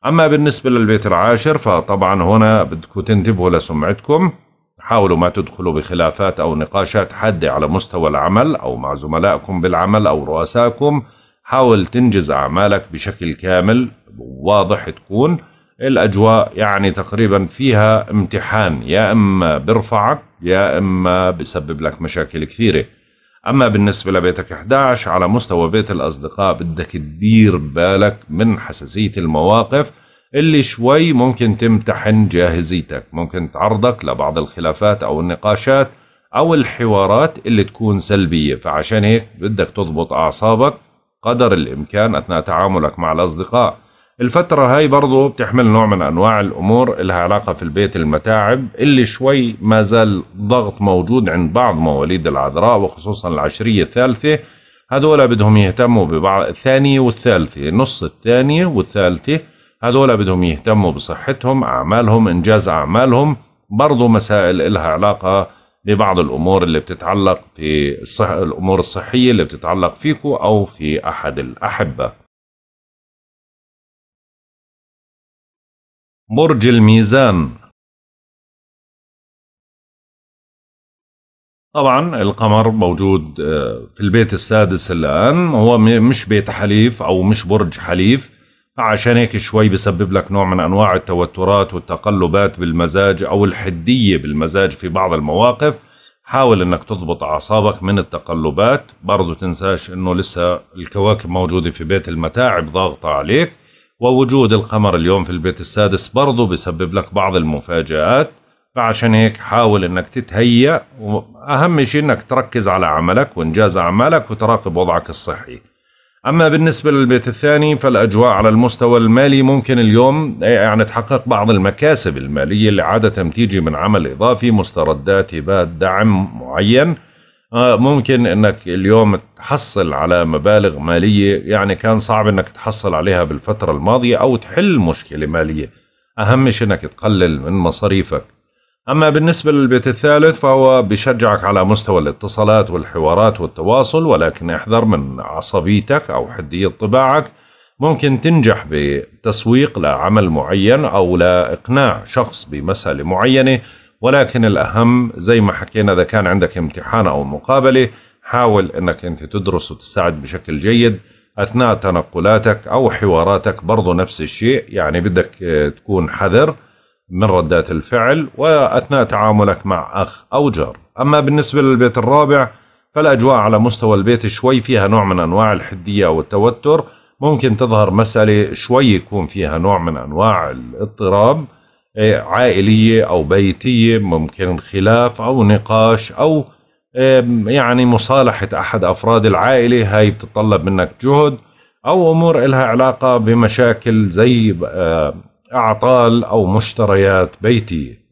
أما بالنسبة للبيت العاشر فطبعا هنا بدكم تنتبهوا لسمعتكم حاولوا ما تدخلوا بخلافات أو نقاشات حادة على مستوى العمل أو مع زملائكم بالعمل أو رؤسائكم حاول تنجز أعمالك بشكل كامل واضح تكون الأجواء يعني تقريبا فيها امتحان يا إما برفعك يا إما بسبب لك مشاكل كثيرة أما بالنسبة لبيتك 11 على مستوى بيت الأصدقاء بدك تدير بالك من حساسية المواقف اللي شوي ممكن تمتحن جاهزيتك ممكن تعرضك لبعض الخلافات أو النقاشات أو الحوارات اللي تكون سلبية فعشان هيك بدك تضبط أعصابك قدر الإمكان أثناء تعاملك مع الأصدقاء الفترة هاي برضو بتحمل نوع من أنواع الأمور لها علاقة في البيت المتاعب اللي شوي ما زال ضغط موجود عند بعض مواليد العذراء وخصوصا العشرية الثالثة هذولا بدهم يهتموا ببعض الثانية والثالثة نص الثانية والثالثة هذولا بدهم يهتموا بصحتهم أعمالهم إنجاز أعمالهم برضو مسائل إلها علاقة ببعض الأمور اللي بتتعلق في الصح... الأمور الصحية اللي بتتعلق فيكو أو في أحد الأحبة برج الميزان طبعا القمر موجود آه، في البيت السادس الآن هو مش بيت حليف أو مش برج حليف عشان هيك شوي بسبب لك نوع من أنواع التوترات والتقلبات بالمزاج أو الحدية بالمزاج في بعض المواقف حاول أنك تضبط أعصابك من التقلبات برضو تنساش أنه لسه الكواكب موجودة في بيت المتاعب ضاغطة عليك ووجود القمر اليوم في البيت السادس برضه بيسبب لك بعض المفاجآت فعشان هيك حاول انك تتهيأ واهم شيء انك تركز على عملك وانجاز اعمالك وتراقب وضعك الصحي. اما بالنسبه للبيت الثاني فالاجواء على المستوى المالي ممكن اليوم يعني تحقق بعض المكاسب الماليه اللي عاده تيجي من عمل اضافي مستردات هبات دعم معين آه، ممكن انك اليوم تحصل على مبالغ ماليه يعني كان صعب انك تحصل عليها بالفتره الماضيه او تحل مشكله ماليه اهم شيء انك تقلل من مصاريفك اما بالنسبه للبيت الثالث فهو بشجعك على مستوى الاتصالات والحوارات والتواصل ولكن احذر من عصبيتك او حديه طباعك ممكن تنجح بتسويق لعمل معين او لاقناع شخص بمساله معينه ولكن الأهم زي ما حكينا إذا كان عندك امتحان أو مقابلة حاول أنك أنت تدرس وتستعد بشكل جيد أثناء تنقلاتك أو حواراتك برضو نفس الشيء يعني بدك آه، تكون حذر من ردات الفعل وأثناء تعاملك مع أخ أو جار أما بالنسبة للبيت الرابع فالأجواء على مستوى البيت شوي فيها نوع من أنواع الحدية والتوتر ممكن تظهر مسألة شوي يكون فيها نوع من أنواع الاضطراب عائلية أو بيتية ممكن خلاف أو نقاش أو يعني مصالحة أحد أفراد العائلة هاي بتتطلب منك جهد أو أمور إلها علاقة بمشاكل زي أعطال أو مشتريات بيتية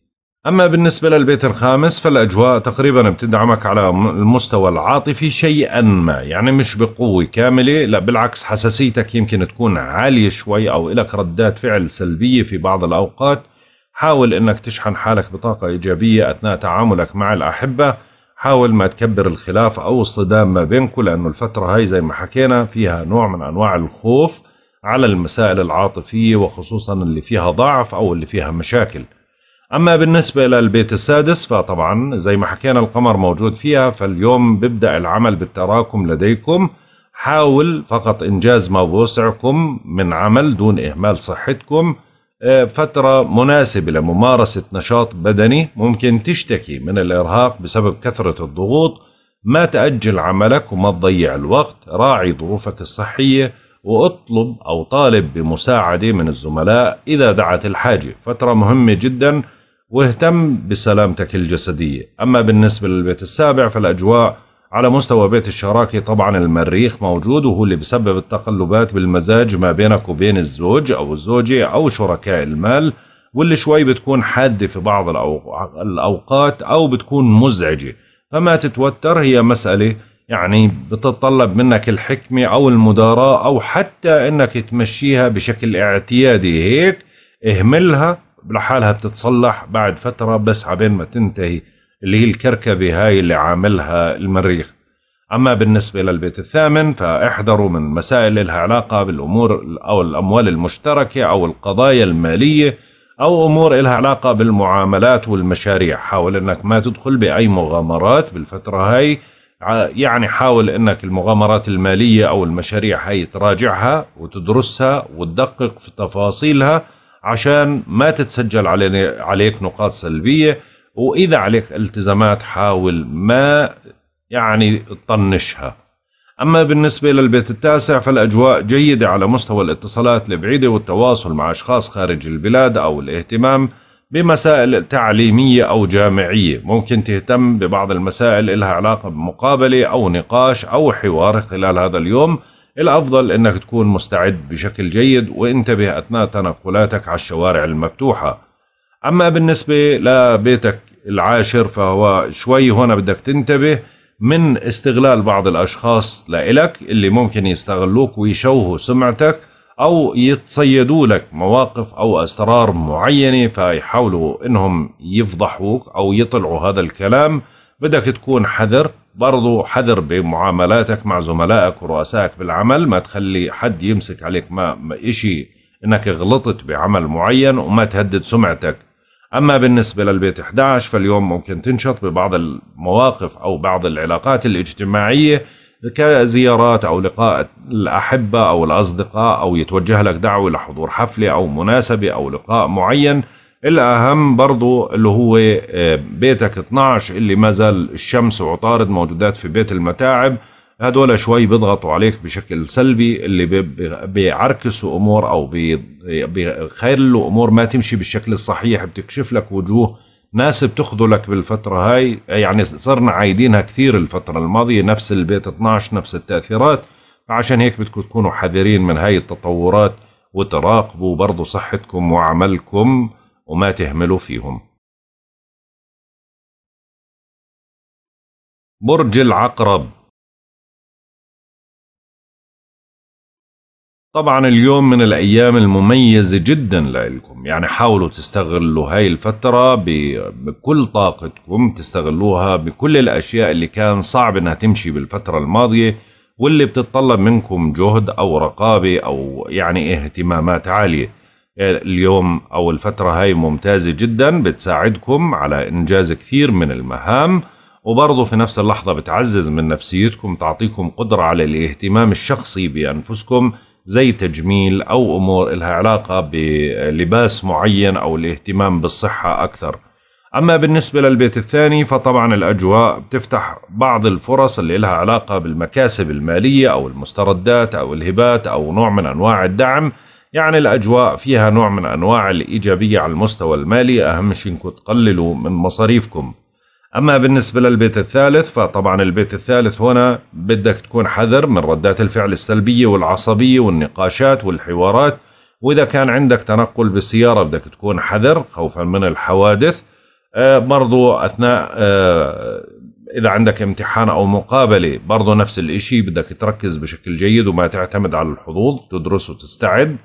أما بالنسبة للبيت الخامس فالأجواء تقريبا بتدعمك على المستوى العاطفي شيئا ما يعني مش بقوة كاملة لا بالعكس حساسيتك يمكن تكون عالية شوي أو إلك ردات فعل سلبية في بعض الأوقات حاول أنك تشحن حالك بطاقة إيجابية أثناء تعاملك مع الأحبة حاول ما تكبر الخلاف أو الصدام ما بينكم لأنه الفترة هاي زي ما حكينا فيها نوع من أنواع الخوف على المسائل العاطفية وخصوصا اللي فيها ضعف أو اللي فيها مشاكل أما بالنسبة للبيت السادس فطبعا زي ما حكينا القمر موجود فيها فاليوم ببدأ العمل بالتراكم لديكم حاول فقط إنجاز ما بوسعكم من عمل دون إهمال صحتكم فترة مناسبة لممارسة نشاط بدني ممكن تشتكي من الإرهاق بسبب كثرة الضغوط ما تأجل عملك وما تضيع الوقت راعي ظروفك الصحية واطلب أو طالب بمساعدة من الزملاء إذا دعت الحاجة فترة مهمة جدا واهتم بسلامتك الجسدية أما بالنسبة للبيت السابع فالأجواء على مستوى بيت الشراكة طبعا المريخ موجود وهو اللي بسبب التقلبات بالمزاج ما بينك وبين الزوج أو الزوجة أو شركاء المال واللي شوي بتكون حادة في بعض الأوقات أو بتكون مزعجة فما تتوتر هي مسألة يعني بتتطلب منك الحكمة أو المداراة أو حتى أنك تمشيها بشكل اعتيادي هيك اهملها لحالها بتتصلح بعد فترة بس عبين ما تنتهي اللي هي الكركبة هاي اللي عاملها المريخ أما بالنسبة للبيت الثامن فاحذروا من مسائل لها علاقة بالأمور أو الأموال المشتركة أو القضايا المالية أو أمور لها علاقة بالمعاملات والمشاريع حاول أنك ما تدخل بأي مغامرات بالفترة هاي يعني حاول أنك المغامرات المالية أو المشاريع هاي تراجعها وتدرسها وتدقق في تفاصيلها عشان ما تتسجل عليك نقاط سلبيه واذا عليك التزامات حاول ما يعني تطنشها أما بالنسبة للبيت التاسع فالأجواء جيدة على مستوى الاتصالات البعيدة والتواصل مع أشخاص خارج البلاد أو الاهتمام بمسائل تعليمية أو جامعية ممكن تهتم ببعض المسائل إلها علاقة بمقابلة أو نقاش أو حوار خلال هذا اليوم الأفضل أنك تكون مستعد بشكل جيد وانتبه أثناء تنقلاتك على الشوارع المفتوحة أما بالنسبة لبيتك العاشر فهو شوي هنا بدك تنتبه من استغلال بعض الأشخاص لإلك اللي ممكن يستغلوك ويشوهوا سمعتك أو يتصيدوا لك مواقف أو أسرار معينة فيحاولوا إنهم يفضحوك أو يطلعوا هذا الكلام بدك تكون حذر برضو حذر بمعاملاتك مع زملائك ورؤسائك بالعمل ما تخلي حد يمسك عليك ما, إشي إنك غلطت بعمل معين وما تهدد سمعتك أما بالنسبة للبيت 11 فاليوم ممكن تنشط ببعض المواقف أو بعض العلاقات الاجتماعية كزيارات أو لقاء الأحبة أو الأصدقاء أو يتوجه لك دعوة لحضور حفلة أو مناسبة أو لقاء معين الأهم برضو اللي هو آه، بيتك 12 اللي ما زال الشمس وعطارد موجودات في بيت المتاعب هدول شوي بيضغطوا عليك بشكل سلبي اللي بيعركسوا امور او بيخلوا امور ما تمشي بالشكل الصحيح بتكشف لك وجوه ناس بتخذلك بالفتره هاي يعني صرنا عايدينها كثير الفتره الماضيه نفس البيت 12 نفس التاثيرات عشان هيك بدكم تكونوا حذرين من هاي التطورات وتراقبوا برضو صحتكم وعملكم وما تهملوا فيهم برج العقرب طبعا اليوم من الأيام المميزة جدا لإلكم يعني حاولوا تستغلوا هاي الفترة بكل طاقتكم تستغلوها بكل الأشياء اللي كان صعب أنها تمشي بالفترة الماضية واللي بتتطلب منكم جهد أو رقابة أو يعني اهتمامات عالية اليوم أو الفترة هاي ممتازة جدا بتساعدكم على إنجاز كثير من المهام وبرضه في نفس اللحظة بتعزز من نفسيتكم تعطيكم قدرة على الاهتمام الشخصي بأنفسكم زي تجميل أو أمور إلها علاقة بلباس معين أو الاهتمام بالصحة أكثر أما بالنسبة للبيت الثاني فطبعا الأجواء بتفتح بعض الفرص اللي لها علاقة بالمكاسب المالية أو المستردات أو الهبات أو نوع من أنواع الدعم يعني الأجواء فيها نوع من أنواع الإيجابية على المستوى المالي أهم شيء إنكم تقللوا من مصاريفكم أما بالنسبة للبيت الثالث فطبعا البيت الثالث هنا بدك تكون حذر من ردات الفعل السلبية والعصبية والنقاشات والحوارات وإذا كان عندك تنقل بالسيارة بدك تكون حذر خوفا من الحوادث آه، برضو أثناء آه، إذا عندك امتحان أو مقابلة برضو نفس الإشي بدك تركز بشكل جيد وما تعتمد على الحظوظ تدرس وتستعد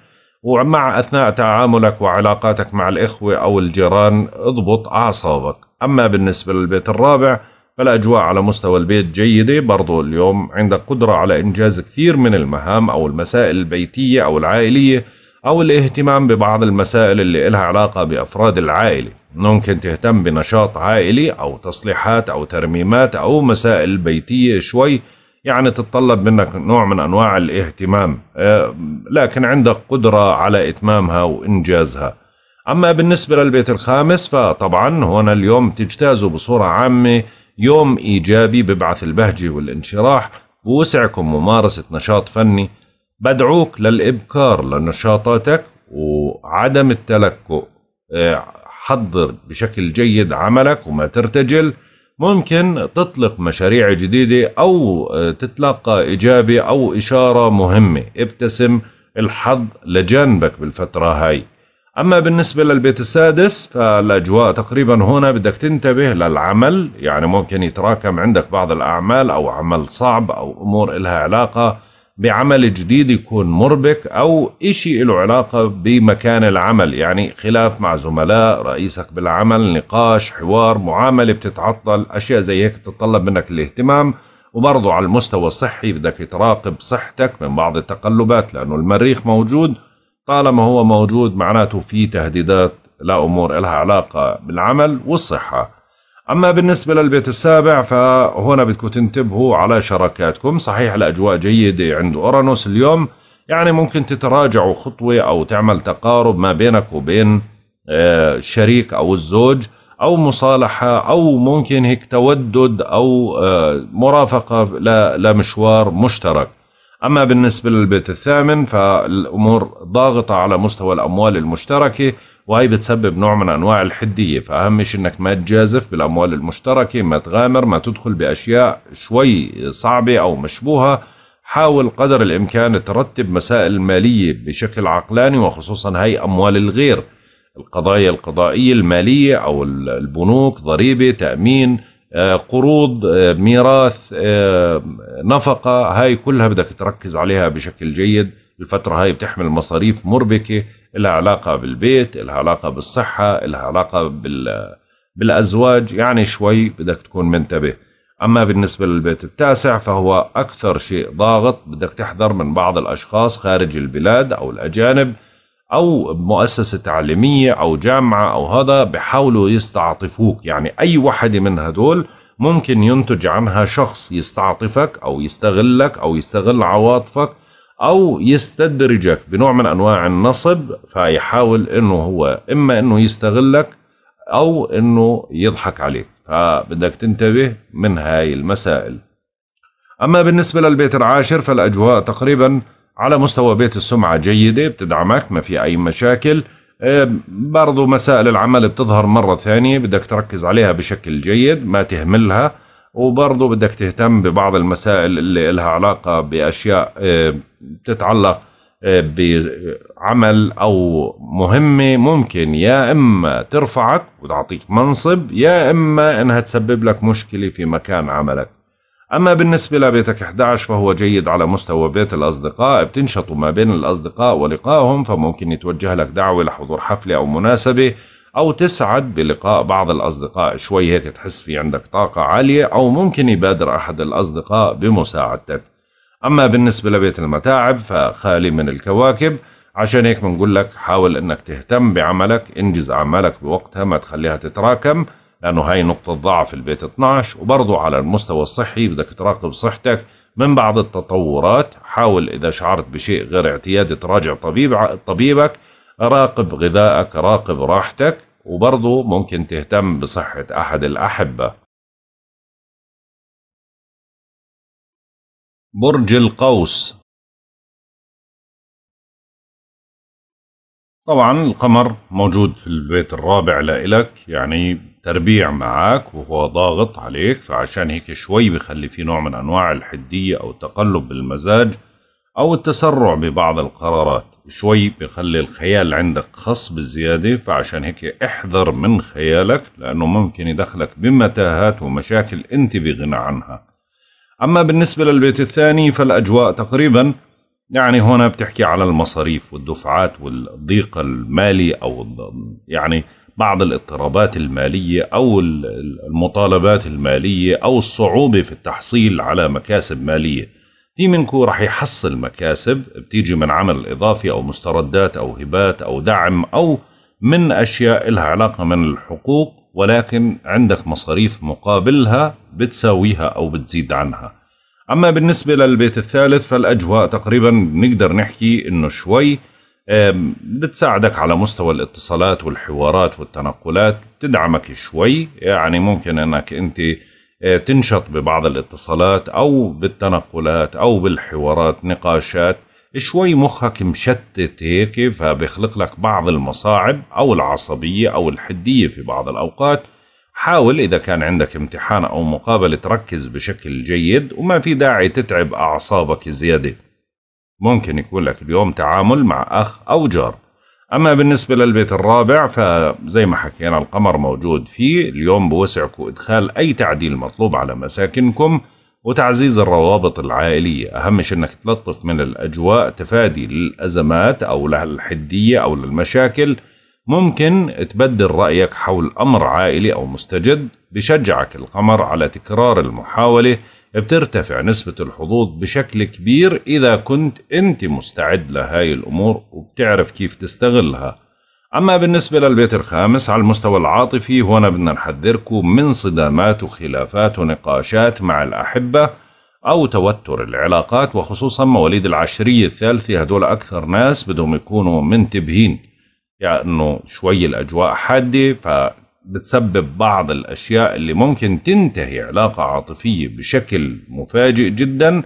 ومع أثناء تعاملك وعلاقاتك مع الإخوة أو الجيران اضبط أعصابك أما بالنسبة للبيت الرابع فالأجواء على مستوى البيت جيدة برضو اليوم عندك قدرة على إنجاز كثير من المهام أو المسائل البيتية أو العائلية أو الاهتمام ببعض المسائل اللي إلها علاقة بأفراد العائلة ممكن تهتم بنشاط عائلي أو تصليحات أو ترميمات أو مسائل بيتية شوي يعني تتطلب منك نوع من انواع الاهتمام آه، لكن عندك قدره على اتمامها وانجازها اما بالنسبه للبيت الخامس فطبعا هنا اليوم تجتازوا بصوره عامه يوم ايجابي ببعث البهجه والانشراح بوسعكم ممارسه نشاط فني بدعوك للابكار لنشاطاتك وعدم التلكؤ آه، حضر بشكل جيد عملك وما ترتجل ممكن تطلق مشاريع جديدة أو آه، تتلقى إجابة أو إشارة مهمة ابتسم الحظ لجانبك بالفترة هاي أما بالنسبة للبيت السادس فالأجواء تقريبا هنا بدك تنتبه للعمل يعني ممكن يتراكم عندك بعض الأعمال أو عمل صعب أو أمور إلها علاقة بعمل جديد يكون مربك أو إشي له علاقة بمكان العمل يعني خلاف مع زملاء رئيسك بالعمل نقاش حوار معاملة بتتعطل أشياء زي هيك بتتطلب منك الاهتمام وبرضه على المستوى الصحي بدك تراقب صحتك من بعض التقلبات لأنه المريخ موجود طالما هو موجود معناته في تهديدات لأمور لها علاقة بالعمل والصحة أما بالنسبة للبيت السابع فهنا بدكم تنتبهوا على شراكاتكم صحيح الأجواء جيدة عند أورانوس اليوم يعني ممكن تتراجعوا خطوة أو تعمل تقارب ما بينك وبين آه، الشريك أو الزوج أو مصالحة أو ممكن هيك تودد أو آه، مرافقة لمشوار مشترك أما بالنسبة للبيت الثامن فالأمور ضاغطة على مستوى الأموال المشتركة وهي بتسبب نوع من أنواع الحدية فأهم شيء أنك ما تجازف بالأموال المشتركة ما تغامر ما تدخل بأشياء شوي صعبة أو مشبوهة حاول قدر الإمكان ترتب مسائل المالية بشكل عقلاني وخصوصا هي أموال الغير القضايا القضائية المالية أو البنوك ضريبة تأمين آه، قروض آه، ميراث آه، نفقة هاي كلها بدك تركز عليها بشكل جيد الفترة هاي بتحمل مصاريف مربكة لها علاقة بالبيت لها علاقة بالصحة لها علاقة بال بالأزواج يعني شوي بدك تكون منتبه أما بالنسبة للبيت التاسع فهو أكثر شيء ضاغط بدك تحذر من بعض الأشخاص خارج البلاد أو الأجانب أو مؤسسة تعليمية أو جامعة أو هذا بحاولوا يستعطفوك يعني أي وحدة من هدول ممكن ينتج عنها شخص يستعطفك أو يستغلك أو يستغل عواطفك او يستدرجك بنوع من انواع النصب فيحاول انه هو اما انه يستغلك او انه يضحك عليك فبدك تنتبه من هاي المسائل اما بالنسبه للبيت العاشر فالاجواء تقريبا على مستوى بيت السمعه جيده بتدعمك ما في اي مشاكل برضو مسائل العمل بتظهر مرة ثانية بدك تركز عليها بشكل جيد ما تهملها وبرضه بدك تهتم ببعض المسائل اللي لها علاقة بأشياء آه، بتتعلق آه، بعمل أو مهمة ممكن يا إما ترفعك وتعطيك منصب يا إما إنها تسبب لك مشكلة في مكان عملك أما بالنسبة لبيتك 11 فهو جيد على مستوى بيت الأصدقاء بتنشطوا ما بين الأصدقاء ولقائهم فممكن يتوجه لك دعوة لحضور حفلة أو مناسبة أو تسعد بلقاء بعض الأصدقاء شوي هيك تحس في عندك طاقة عالية أو ممكن يبادر أحد الأصدقاء بمساعدتك أما بالنسبة لبيت المتاعب فخالي من الكواكب عشان هيك بنقول لك حاول انك تهتم بعملك انجز اعمالك بوقتها ما تخليها تتراكم لانه هاي نقطة ضعف البيت 12 وبرضه على المستوى الصحي بدك تراقب صحتك من بعض التطورات حاول اذا شعرت بشيء غير اعتيادي تراجع طبيب طبيبك راقب غذائك راقب راحتك وبرضه ممكن تهتم بصحة أحد الأحبة برج القوس طبعا القمر موجود في البيت الرابع لإلك يعني تربيع معك وهو ضاغط عليك فعشان هيك شوي بخلي في نوع من أنواع الحدية أو التقلب بالمزاج أو التسرع ببعض القرارات شوي بخلي الخيال عندك خص بالزيادة فعشان هيك احذر من خيالك لأنه ممكن يدخلك بمتاهات ومشاكل أنت بغنى عنها أما بالنسبة للبيت الثاني فالأجواء تقريبا يعني هنا بتحكي على المصاريف والدفعات والضيق المالي أو يعني بعض الاضطرابات المالية أو المطالبات المالية أو الصعوبة في التحصيل على مكاسب مالية في منكو رح يحصل مكاسب بتيجي من عمل إضافي أو مستردات أو هبات أو دعم أو من أشياء إلها علاقة من الحقوق ولكن عندك مصاريف مقابلها بتساويها أو بتزيد عنها أما بالنسبة للبيت الثالث فالأجواء تقريبا نقدر نحكي إنه شوي بتساعدك على مستوى الاتصالات والحوارات والتنقلات بتدعمك شوي يعني ممكن انك انت آه، تنشط ببعض الاتصالات أو بالتنقلات أو بالحوارات نقاشات شوي مخك مشتت هيك فبيخلق لك بعض المصاعب أو العصبية أو الحدية في بعض الأوقات حاول إذا كان عندك امتحان أو مقابلة تركز بشكل جيد وما في داعي تتعب أعصابك زيادة ممكن يكون لك اليوم تعامل مع أخ أو جار أما بالنسبة للبيت الرابع فزي ما حكينا القمر موجود فيه اليوم بوسعكم إدخال أي تعديل مطلوب على مساكنكم وتعزيز الروابط العائلية أهم شيء أنك تلطف من الأجواء تفادي للأزمات أو للحدية أو للمشاكل ممكن تبدل رأيك حول أمر عائلي أو مستجد بشجعك القمر على تكرار المحاولة بترتفع نسبة الحظوظ بشكل كبير إذا كنت أنت مستعد لهاي الأمور وبتعرف كيف تستغلها أما بالنسبة للبيت الخامس على المستوى العاطفي هنا بدنا نحذركم من صدامات وخلافات ونقاشات مع الأحبة أو توتر العلاقات وخصوصا مواليد العشرية الثالثة هدول أكثر ناس بدهم يكونوا منتبهين يعني أنه شوي الأجواء حادة ف بتسبب بعض الأشياء اللي ممكن تنتهي علاقة عاطفية بشكل مفاجئ جدا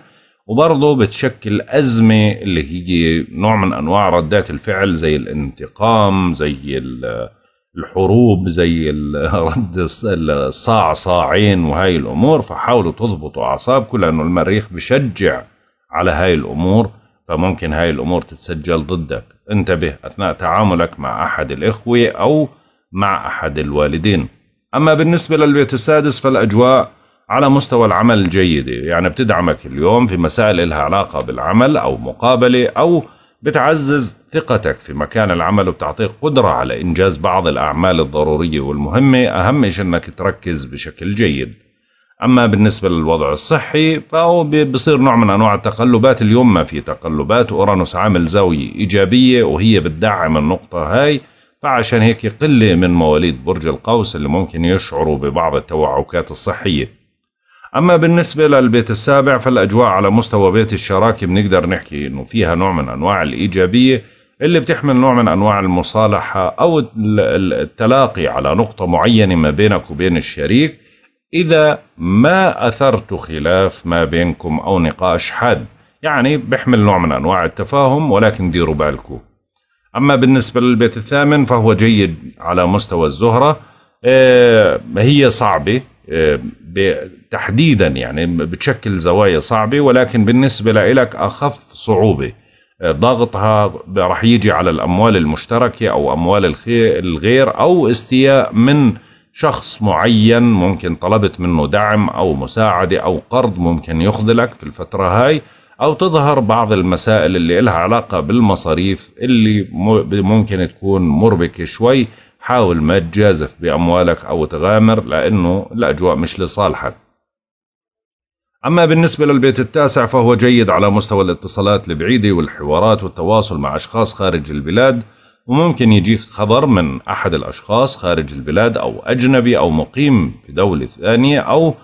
وبرضه بتشكل أزمة اللي هي نوع من أنواع ردات الفعل زي الانتقام زي الحروب زي رد الصاع صاعين وهاي الأمور فحاولوا تضبطوا أعصابكم لأنه المريخ بشجع على هاي الأمور فممكن هاي الأمور تتسجل ضدك انتبه أثناء تعاملك مع أحد الإخوة أو مع أحد الوالدين أما بالنسبة للبيت السادس فالأجواء على مستوى العمل جيدة يعني بتدعمك اليوم في مسائل لها علاقة بالعمل أو مقابلة أو بتعزز ثقتك في مكان العمل وبتعطيك قدرة على إنجاز بعض الأعمال الضرورية والمهمة أهم شيء أنك تركز بشكل جيد أما بالنسبة للوضع الصحي فهو بصير نوع من أنواع التقلبات اليوم ما في تقلبات أورانوس عامل زاوية إيجابية وهي بتدعم النقطة هاي فعشان هيك قلة من مواليد برج القوس اللي ممكن يشعروا ببعض التوعكات الصحية أما بالنسبة للبيت السابع فالأجواء على مستوى بيت الشراكة بنقدر نحكي إنه فيها نوع من أنواع الإيجابية اللي بتحمل نوع من أنواع المصالحة أو التلاقي على نقطة معينة ما بينك وبين الشريك إذا ما أثرت خلاف ما بينكم أو نقاش حاد يعني بيحمل نوع من أنواع التفاهم ولكن ديروا بالكم أما بالنسبة للبيت الثامن فهو جيد على مستوى الزهرة آه، هي صعبة آه، تحديدا يعني بتشكل زوايا صعبة ولكن بالنسبة لك أخف صعوبة آه، ضغطها رح يجي على الأموال المشتركة أو أموال الغير أو استياء من شخص معين ممكن طلبت منه دعم أو مساعدة أو قرض ممكن يخذلك في الفترة هاي أو تظهر بعض المسائل اللي لها علاقة بالمصاريف اللي ممكن تكون مربكة شوي حاول ما تجازف بأموالك أو تغامر لأنه الأجواء مش لصالحك أما بالنسبة للبيت التاسع فهو جيد على مستوى الاتصالات البعيدة والحوارات والتواصل مع أشخاص خارج البلاد وممكن يجيك خبر من أحد الأشخاص خارج البلاد أو أجنبي أو مقيم في دولة ثانية أو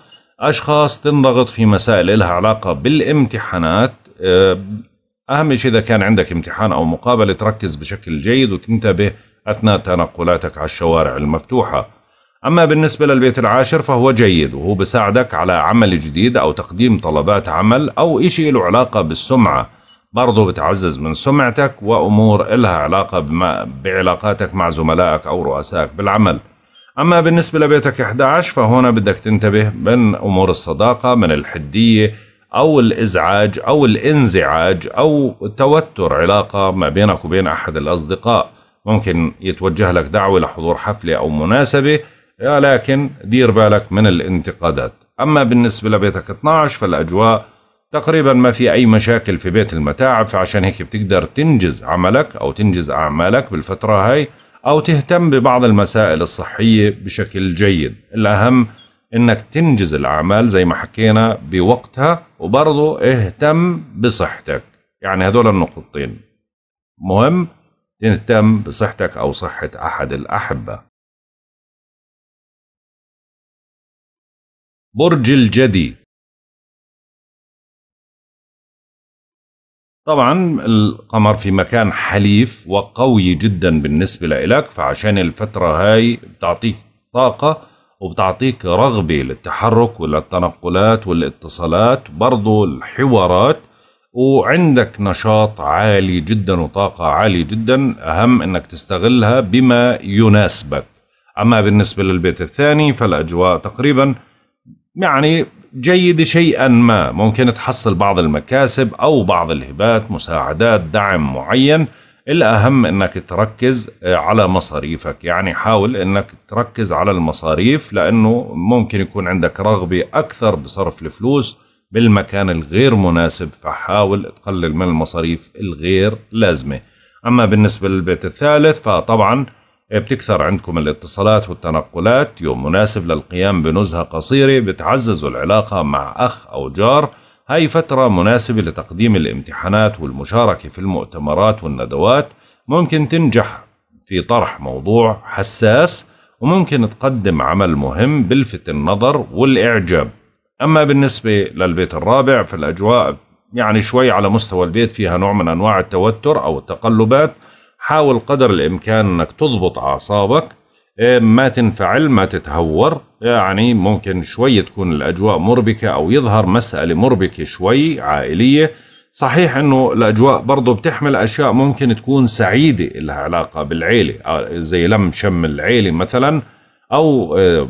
أشخاص تنضغط في مسائل لها علاقة بالامتحانات آه، أهم شيء إذا كان عندك امتحان أو مقابلة تركز بشكل جيد وتنتبه أثناء تنقلاتك على الشوارع المفتوحة أما بالنسبة للبيت العاشر فهو جيد وهو بساعدك على عمل جديد أو تقديم طلبات عمل أو إشي له علاقة بالسمعة برضه بتعزز من سمعتك وأمور إلها علاقة بما بعلاقاتك مع زملائك أو رؤسائك بالعمل أما بالنسبة لبيتك 11 فهنا بدك تنتبه من أمور الصداقة من الحدية أو الإزعاج أو الانزعاج أو توتر علاقة ما بينك وبين أحد الأصدقاء ممكن يتوجه لك دعوة لحضور حفلة أو مناسبة لكن دير بالك من الانتقادات أما بالنسبة لبيتك 12 فالأجواء تقريبا ما في أي مشاكل في بيت المتاعب فعشان هيك بتقدر تنجز عملك أو تنجز أعمالك بالفترة هاي أو تهتم ببعض المسائل الصحية بشكل جيد الأهم إنك تنجز الأعمال زي ما حكينا بوقتها وبرضه اهتم بصحتك يعني هذول النقطتين مهم تهتم بصحتك أو صحة أحد الأحبة برج الجدي طبعا القمر في مكان حليف وقوي جدا بالنسبة لإلك فعشان الفترة هاي بتعطيك طاقة وبتعطيك رغبة للتحرك وللتنقلات والاتصالات برضو الحوارات وعندك نشاط عالي جدا وطاقة عالية جدا أهم أنك تستغلها بما يناسبك أما بالنسبة للبيت الثاني فالأجواء تقريبا يعني جيدة شيئا ما ممكن تحصل بعض المكاسب أو بعض الهبات مساعدات دعم معين الأهم أنك تركز آه، على مصاريفك يعني حاول أنك تركز على المصاريف لأنه ممكن يكون عندك رغبة أكثر بصرف الفلوس بالمكان الغير مناسب فحاول تقلل من المصاريف الغير لازمة أما بالنسبة للبيت الثالث فطبعاً بتكثر عندكم الاتصالات والتنقلات يوم مناسب للقيام بنزهة قصيرة بتعززوا العلاقة مع أخ أو جار هاي فترة مناسبة لتقديم الامتحانات والمشاركة في المؤتمرات والندوات ممكن تنجح في طرح موضوع حساس وممكن تقدم عمل مهم بلفت النظر والإعجاب أما بالنسبة للبيت الرابع فالأجواء يعني شوي على مستوى البيت فيها نوع من أنواع التوتر أو التقلبات حاول قدر الإمكان أنك تضبط أعصابك إيه، ما تنفعل ما تتهور يعني ممكن شوي تكون الأجواء مربكة أو يظهر مسألة مربكة شوي عائلية صحيح أنه الأجواء برضو بتحمل أشياء ممكن تكون سعيدة لها علاقة بالعيلة آه، زي لم شم العيلة مثلا أو آه،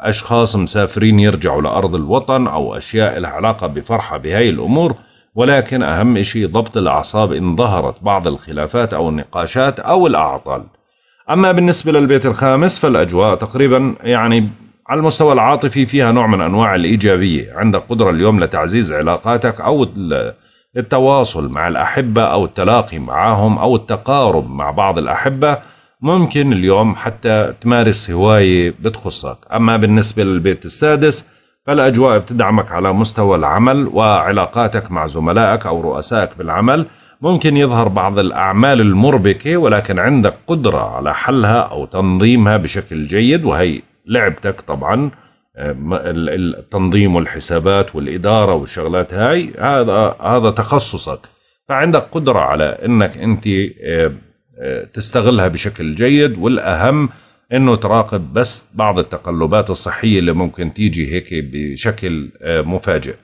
أشخاص مسافرين يرجعوا لأرض الوطن أو أشياء لها علاقة بفرحة بهاي الأمور ولكن أهم شيء ضبط الأعصاب إن ظهرت بعض الخلافات أو النقاشات أو الأعطال أما بالنسبة للبيت الخامس فالأجواء تقريبا يعني على المستوى العاطفي فيها نوع من أنواع الإيجابية عندك قدرة اليوم لتعزيز علاقاتك أو التواصل مع الأحبة أو التلاقي معهم أو التقارب مع بعض الأحبة ممكن اليوم حتى تمارس هواية بتخصك أما بالنسبة للبيت السادس فالأجواء بتدعمك على مستوى العمل وعلاقاتك مع زملائك أو رؤسائك بالعمل ممكن يظهر بعض الأعمال المربكة ولكن عندك قدرة على حلها أو تنظيمها بشكل جيد وهي لعبتك طبعا آه، التنظيم والحسابات والإدارة والشغلات هاي هذا هذا تخصصك فعندك قدرة على أنك أنت آه، آه، تستغلها بشكل جيد والأهم انه تراقب بس بعض التقلبات الصحيه اللي ممكن تيجي هيك بشكل آه، مفاجئ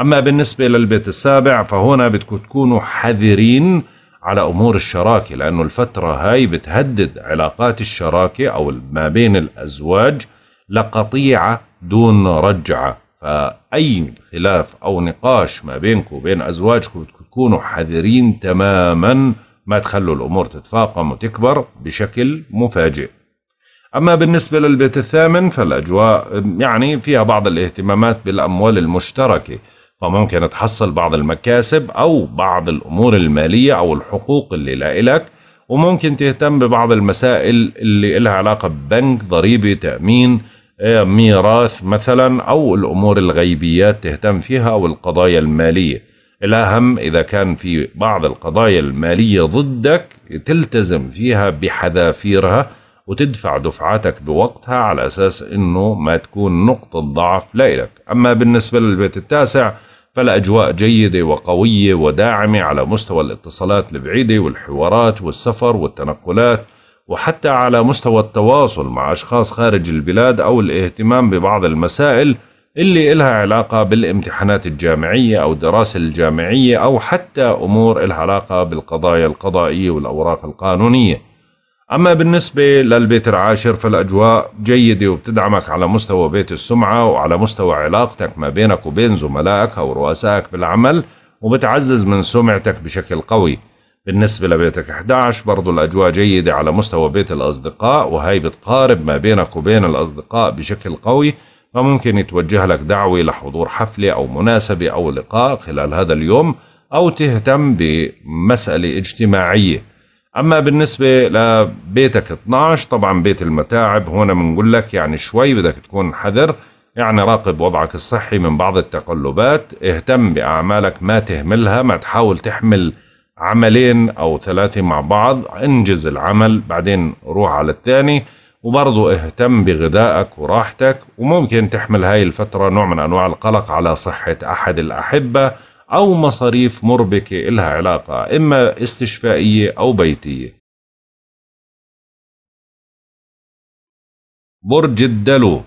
اما بالنسبه للبيت السابع فهنا بدكم تكونوا حذرين على امور الشراكه لانه الفتره هاي بتهدد علاقات الشراكه او ما بين الازواج لقطيعه دون رجعه فاي خلاف او نقاش ما بينكم وبين ازواجكم بدكم تكونوا حذرين تماما ما تخلوا الامور تتفاقم وتكبر بشكل مفاجئ أما بالنسبة للبيت الثامن فالأجواء يعني فيها بعض الاهتمامات بالأموال المشتركة فممكن تحصل بعض المكاسب أو بعض الأمور المالية أو الحقوق اللي لإلك وممكن تهتم ببعض المسائل اللي لها علاقة ببنك ضريبة تأمين آه، ميراث مثلا أو الأمور الغيبيات تهتم فيها أو القضايا المالية الأهم إذا كان في بعض القضايا المالية ضدك تلتزم فيها بحذافيرها وتدفع دفعاتك بوقتها على أساس أنه ما تكون نقطة ضعف لإلك أما بالنسبة للبيت التاسع فالأجواء جيدة وقوية وداعمة على مستوى الاتصالات البعيدة والحوارات والسفر والتنقلات وحتى على مستوى التواصل مع أشخاص خارج البلاد أو الاهتمام ببعض المسائل اللي إلها علاقة بالامتحانات الجامعية أو الدراسة الجامعية أو حتى أمور إلها علاقة بالقضايا القضائية والأوراق القانونية أما بالنسبة للبيت العاشر فالأجواء جيدة وبتدعمك على مستوى بيت السمعة وعلى مستوى علاقتك ما بينك وبين زملائك أو رؤسائك بالعمل وبتعزز من سمعتك بشكل قوي بالنسبة لبيتك 11 برضو الأجواء جيدة على مستوى بيت الأصدقاء وهي بتقارب ما بينك وبين الأصدقاء بشكل قوي فممكن يتوجه لك دعوة لحضور حفلة أو مناسبة أو لقاء خلال هذا اليوم أو تهتم بمسألة اجتماعية اما بالنسبه لبيتك 12 طبعا بيت المتاعب هنا بنقول لك يعني شوي بدك تكون حذر يعني راقب وضعك الصحي من بعض التقلبات اهتم باعمالك ما تهملها ما تحاول تحمل عملين او ثلاثه مع بعض انجز العمل بعدين روح على الثاني وبرضه اهتم بغذائك وراحتك وممكن تحمل هاي الفترة نوع من أنواع القلق على صحة أحد الأحبة أو مصاريف مربكة إلها علاقة إما استشفائية أو بيتية برج الدلو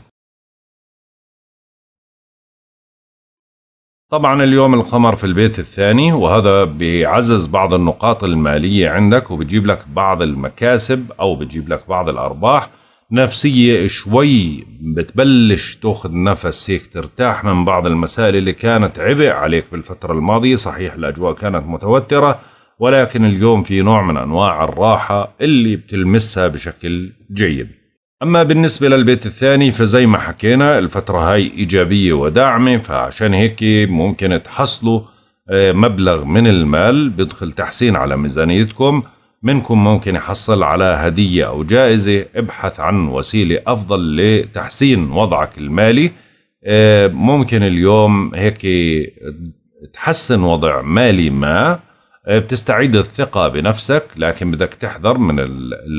طبعا اليوم القمر في البيت الثاني وهذا بيعزز بعض النقاط المالية عندك وبجيب لك بعض المكاسب أو بجيب لك بعض الأرباح نفسية شوي بتبلش تاخذ نفس هيك ترتاح من بعض المسائل اللي كانت عبء عليك بالفترة الماضية صحيح الأجواء كانت متوترة ولكن اليوم في نوع من أنواع الراحة اللي بتلمسها بشكل جيد أما بالنسبة للبيت الثاني فزي ما حكينا الفترة هاي إيجابية وداعمة فعشان هيك ممكن تحصلوا آه، مبلغ من المال بيدخل تحسين على ميزانيتكم منكم ممكن يحصل على هدية أو جائزة ابحث عن وسيلة أفضل لتحسين وضعك المالي آه، ممكن اليوم هيك تحسن وضع مالي ما آه، بتستعيد الثقة بنفسك لكن بدك تحذر من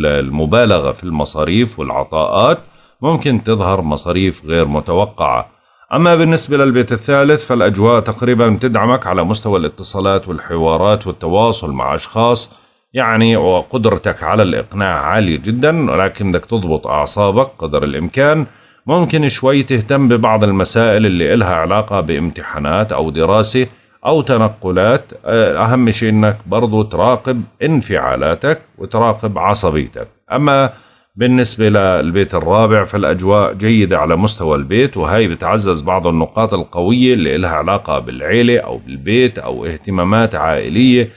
المبالغة في المصاريف والعطاءات ممكن تظهر مصاريف غير متوقعة أما بالنسبة للبيت الثالث فالأجواء تقريبا تدعمك على مستوى الاتصالات والحوارات والتواصل مع أشخاص يعني وقدرتك على الإقناع عالية جدا ولكن بدك تضبط أعصابك قدر الإمكان ممكن شوي تهتم ببعض المسائل اللي إلها علاقة بامتحانات أو دراسة أو تنقلات أهم شيء إنك برضو تراقب انفعالاتك وتراقب عصبيتك أما بالنسبة للبيت الرابع فالأجواء جيدة على مستوى البيت وهي بتعزز بعض النقاط القوية اللي إلها علاقة بالعيلة أو بالبيت أو اهتمامات عائلية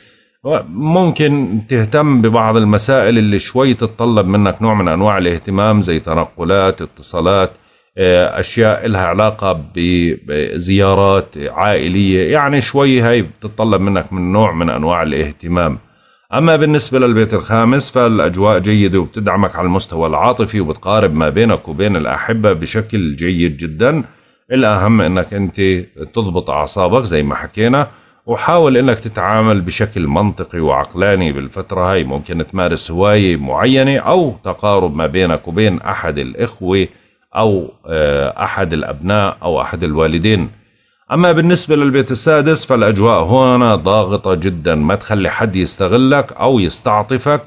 ممكن تهتم ببعض المسائل اللي شوي تتطلب منك نوع من انواع الاهتمام زي تنقلات اتصالات آه، اشياء لها علاقه بزيارات عائليه يعني شوي هاي بتتطلب منك من نوع من انواع الاهتمام اما بالنسبه للبيت الخامس فالاجواء جيده وبتدعمك على المستوى العاطفي وبتقارب ما بينك وبين الاحبه بشكل جيد جدا الاهم انك انت تضبط اعصابك زي ما حكينا وحاول انك تتعامل بشكل منطقي وعقلاني بالفترة هاي ممكن تمارس هواية معينة او تقارب ما بينك وبين احد الاخوة او آه، احد الابناء او احد الوالدين اما بالنسبة للبيت السادس فالاجواء هنا ضاغطة جدا ما تخلي حد يستغلك او يستعطفك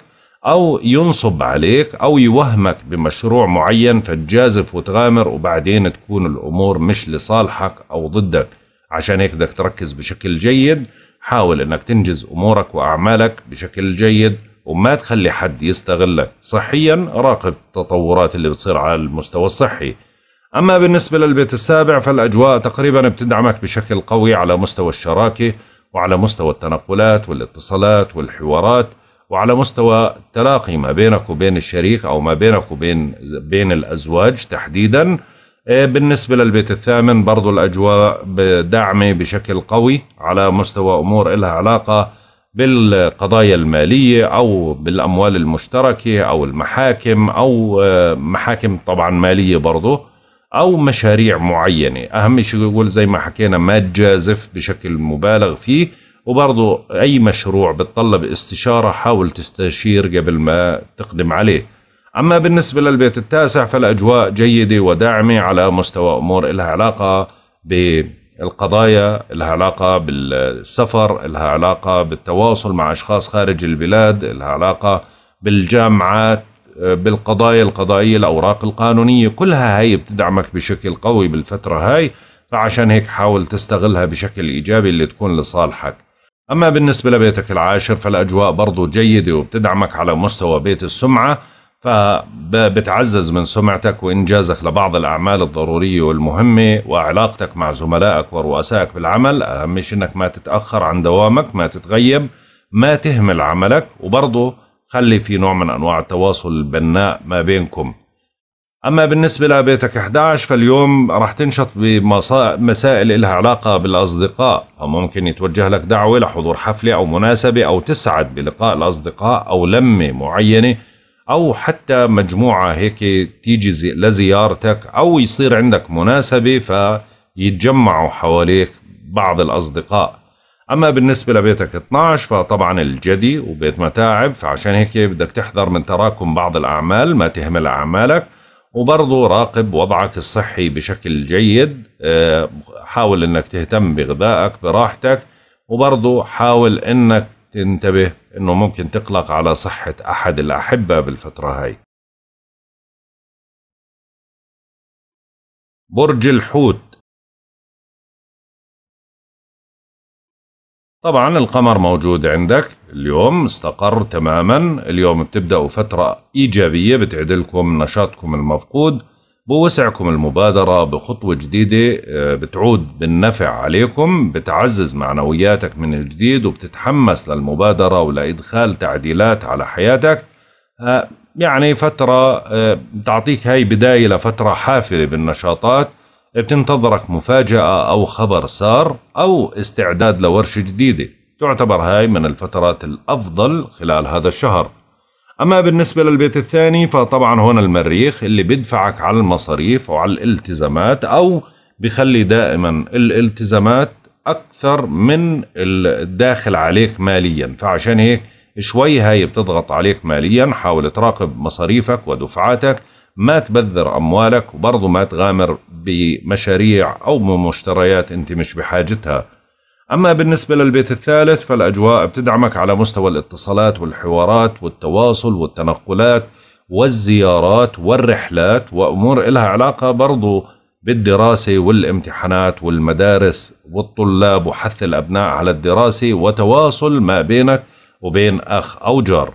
او ينصب عليك او يوهمك بمشروع معين فتجازف وتغامر وبعدين تكون الامور مش لصالحك او ضدك عشان هيك بدك تركز بشكل جيد حاول انك تنجز امورك واعمالك بشكل جيد وما تخلي حد يستغلك صحيا راقب التطورات اللي بتصير على المستوى الصحي أما بالنسبة للبيت السابع فالأجواء تقريبا بتدعمك بشكل قوي على مستوى الشراكة وعلى مستوى التنقلات والاتصالات والحوارات وعلى مستوى التلاقي ما بينك وبين الشريك أو ما بينك وبين بين الأزواج تحديداً إيه، بالنسبة للبيت الثامن برضو الأجواء بدعمة بشكل قوي على مستوى أمور إلها علاقة بالقضايا المالية أو بالأموال المشتركة أو المحاكم أو آه، محاكم طبعا مالية برضو أو مشاريع معينة أهم شيء يقول زي ما حكينا ما تجازف بشكل مبالغ فيه وبرضو أي مشروع بتطلب استشارة حاول تستشير قبل ما تقدم عليه أما بالنسبة للبيت التاسع فالأجواء جيدة وداعمة على مستوى أمور إلها علاقة بالقضايا إلها علاقة بالسفر إلها علاقة بالتواصل مع أشخاص خارج البلاد إلها علاقة بالجامعات بالقضايا القضائية الأوراق القانونية كلها هاي بتدعمك بشكل قوي بالفترة هاي فعشان هيك حاول تستغلها بشكل إيجابي اللي تكون لصالحك أما بالنسبة لبيتك العاشر فالأجواء برضو جيدة وبتدعمك على مستوى بيت السمعة فبتعزز من سمعتك وإنجازك لبعض الأعمال الضرورية والمهمة وعلاقتك مع زملائك ورؤسائك بالعمل أهم شيء أنك ما تتأخر عن دوامك ما تتغيب ما تهمل عملك وبرضه خلي في نوع من أنواع التواصل البناء ما بينكم أما بالنسبة لبيتك 11 فاليوم راح تنشط بمسائل لها علاقة بالأصدقاء فممكن يتوجه لك دعوة لحضور حفلة أو مناسبة أو تسعد بلقاء الأصدقاء أو لمة معينة او حتى مجموعه هيك تيجي لزيارتك او يصير عندك مناسبه فيتجمعوا حواليك بعض الاصدقاء اما بالنسبه لبيتك 12 فطبعا الجدي وبيت متاعب فعشان هيك بدك تحذر من تراكم بعض الاعمال ما تهمل اعمالك وبرضه راقب وضعك الصحي بشكل جيد آه، حاول انك تهتم بغذائك براحتك وبرضه حاول انك تنتبه أنه ممكن تقلق على صحة أحد الأحبة بالفترة هاي برج الحوت طبعا القمر موجود عندك اليوم استقر تماما اليوم بتبدأوا فترة إيجابية بتعدلكم نشاطكم المفقود بوسعكم المبادرة بخطوة جديدة آه، بتعود بالنفع عليكم بتعزز معنوياتك من جديد وبتتحمس للمبادرة ولإدخال تعديلات على حياتك آه، يعني فترة آه، بتعطيك هاي بداية لفترة حافلة بالنشاطات بتنتظرك مفاجأة أو خبر سار أو استعداد لورشة جديدة تعتبر هاي من الفترات الأفضل خلال هذا الشهر أما بالنسبة للبيت الثاني فطبعا هنا المريخ اللي بيدفعك على المصاريف وعلى الالتزامات أو بيخلي دائما الالتزامات أكثر من الداخل عليك ماليا فعشان هيك شوي هاي بتضغط عليك ماليا حاول تراقب مصاريفك ودفعاتك ما تبذر أموالك وبرضه ما تغامر بمشاريع أو بمشتريات أنت مش بحاجتها أما بالنسبة للبيت الثالث فالأجواء بتدعمك على مستوى الاتصالات والحوارات والتواصل والتنقلات والزيارات والرحلات وأمور إلها علاقة برضو بالدراسة والامتحانات والمدارس والطلاب وحث الأبناء على الدراسة وتواصل ما بينك وبين أخ أو جار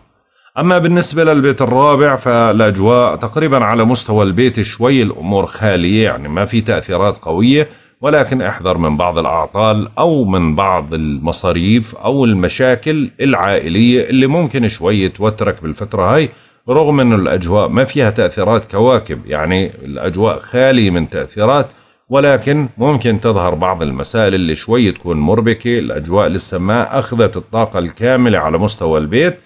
أما بالنسبة للبيت الرابع فالأجواء تقريبا على مستوى البيت شوي الأمور خالية يعني ما في تأثيرات قوية ولكن احذر من بعض الأعطال أو من بعض المصاريف أو المشاكل العائلية اللي ممكن شوي توترك بالفترة هاي رغم أنه الأجواء ما فيها تأثيرات كواكب يعني الأجواء خالية من تأثيرات ولكن ممكن تظهر بعض المسائل اللي شوي تكون مربكة الأجواء لسه ما أخذت الطاقة الكاملة على مستوى البيت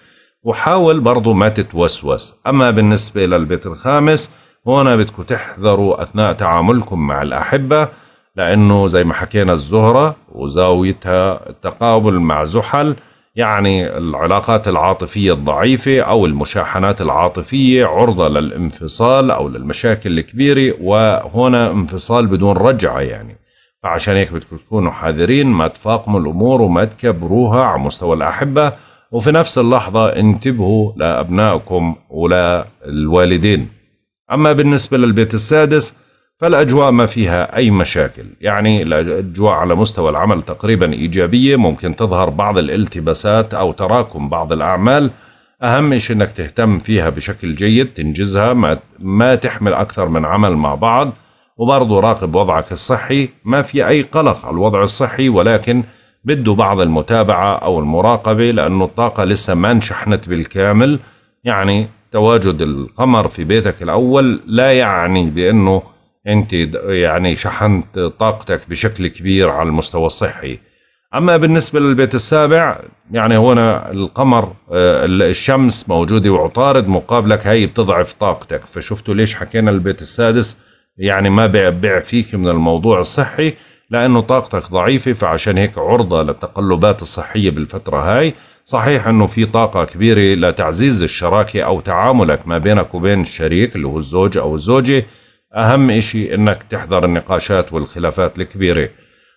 وحاول برضو ما تتوسوس أما بالنسبة للبيت الخامس هنا بدكم تحذروا أثناء تعاملكم مع الأحبة لأنه زي ما حكينا الزهرة وزاويتها التقابل مع زحل يعني العلاقات العاطفية الضعيفة أو المشاحنات العاطفية عرضة للانفصال أو للمشاكل الكبيرة وهنا انفصال بدون رجعة يعني فعشان هيك بدكم تكونوا حذرين ما تفاقموا الأمور وما تكبروها على مستوى الأحبة وفي نفس اللحظة انتبهوا لأبنائكم وللوالدين أما بالنسبة للبيت السادس فالاجواء ما فيها اي مشاكل، يعني الاجواء على مستوى العمل تقريبا ايجابيه، ممكن تظهر بعض الالتباسات او تراكم بعض الاعمال، اهم شيء انك تهتم فيها بشكل جيد، تنجزها، ما ما تحمل اكثر من عمل مع بعض، وبرضه راقب وضعك الصحي، ما في اي قلق على الوضع الصحي ولكن بده بعض المتابعه او المراقبه لانه الطاقه لسه ما انشحنت بالكامل، يعني تواجد القمر في بيتك الاول لا يعني بانه انت يعني شحنت طاقتك بشكل كبير على المستوى الصحي اما بالنسبه للبيت السابع يعني هنا القمر آه، الشمس موجوده وعطارد مقابلك هي بتضعف طاقتك فشفتوا ليش حكينا البيت السادس يعني ما بيبع فيك من الموضوع الصحي لانه طاقتك ضعيفه فعشان هيك عرضه للتقلبات الصحيه بالفتره هاي صحيح انه في طاقه كبيره لتعزيز الشراكه او تعاملك ما بينك وبين الشريك اللي هو الزوج او الزوجه أهم إشي إنك تحضر النقاشات والخلافات الكبيرة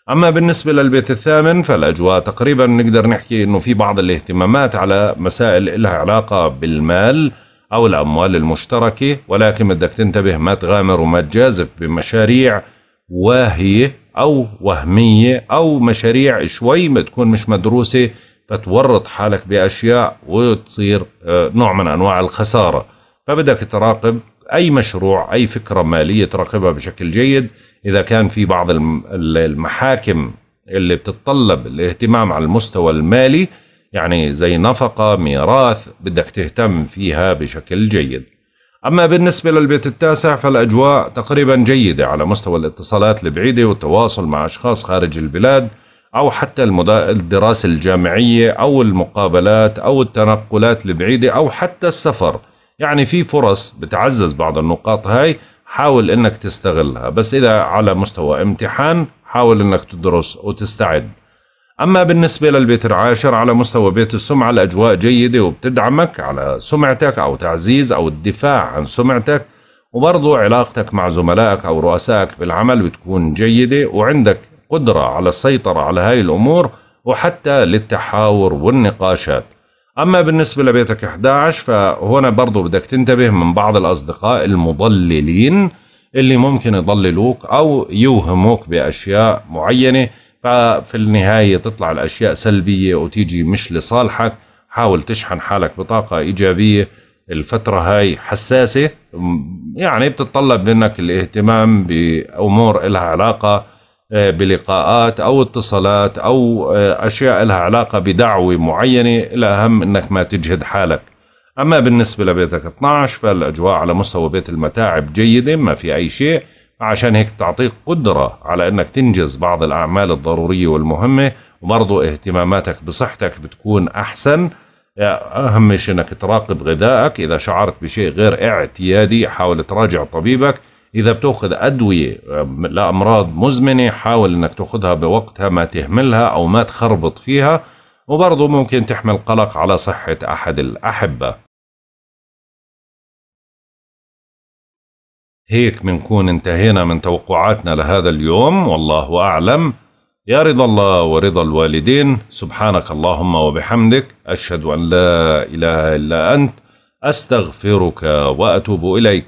أما بالنسبة للبيت الثامن فالأجواء تقريبا نقدر نحكي إنه في بعض الاهتمامات على مسائل لها علاقة بالمال أو الأموال المشتركة ولكن بدك تنتبه ما تغامر وما تجازف بمشاريع واهية أو وهمية أو مشاريع شوي بتكون مش مدروسة فتورط حالك بأشياء وتصير آه، نوع من أنواع الخسارة فبدك تراقب أي مشروع أي فكرة مالية تراقبها بشكل جيد إذا كان في بعض المحاكم اللي بتتطلب الاهتمام على المستوى المالي يعني زي نفقة ميراث بدك تهتم فيها بشكل جيد أما بالنسبة للبيت التاسع فالأجواء تقريبا جيدة على مستوى الاتصالات البعيدة والتواصل مع أشخاص خارج البلاد أو حتى الدراسة الجامعية أو المقابلات أو التنقلات البعيدة أو حتى السفر يعني في فرص بتعزز بعض النقاط هاي حاول انك تستغلها بس اذا على مستوى امتحان حاول انك تدرس وتستعد اما بالنسبه للبيت العاشر على مستوى بيت السمعه الاجواء جيده وبتدعمك على سمعتك او تعزيز او الدفاع عن سمعتك وبرضو علاقتك مع زملائك او رؤسائك بالعمل بتكون جيده وعندك قدره على السيطره على هاي الامور وحتى للتحاور والنقاشات أما بالنسبة لبيتك 11 فهنا برضو بدك تنتبه من بعض الأصدقاء المضللين اللي ممكن يضللوك أو يوهموك بأشياء معينة ففي النهاية تطلع الأشياء سلبية وتيجي مش لصالحك حاول تشحن حالك بطاقة إيجابية الفترة هاي حساسة يعني بتتطلب منك الاهتمام بأمور إلها علاقة آه، بلقاءات أو اتصالات أو آه، أشياء لها علاقة بدعوة معينة الأهم أنك ما تجهد حالك أما بالنسبة لبيتك 12 فالأجواء على مستوى بيت المتاعب جيدة ما في أي شيء عشان هيك تعطيك قدرة على أنك تنجز بعض الأعمال الضرورية والمهمة وبرضه اهتماماتك بصحتك بتكون أحسن أهم شيء أنك تراقب غذائك إذا شعرت بشيء غير اعتيادي حاول تراجع طبيبك اذا بتاخذ ادويه آه، لامراض مزمنه حاول انك تاخذها بوقتها ما تهملها او ما تخربط فيها وبرضه ممكن تحمل قلق على صحه احد الاحبه هيك منكون انتهينا من توقعاتنا لهذا اليوم والله أعلم يا رضا الله ورضا الوالدين سبحانك اللهم وبحمدك أشهد أن لا إله إلا أنت أستغفرك وأتوب إليك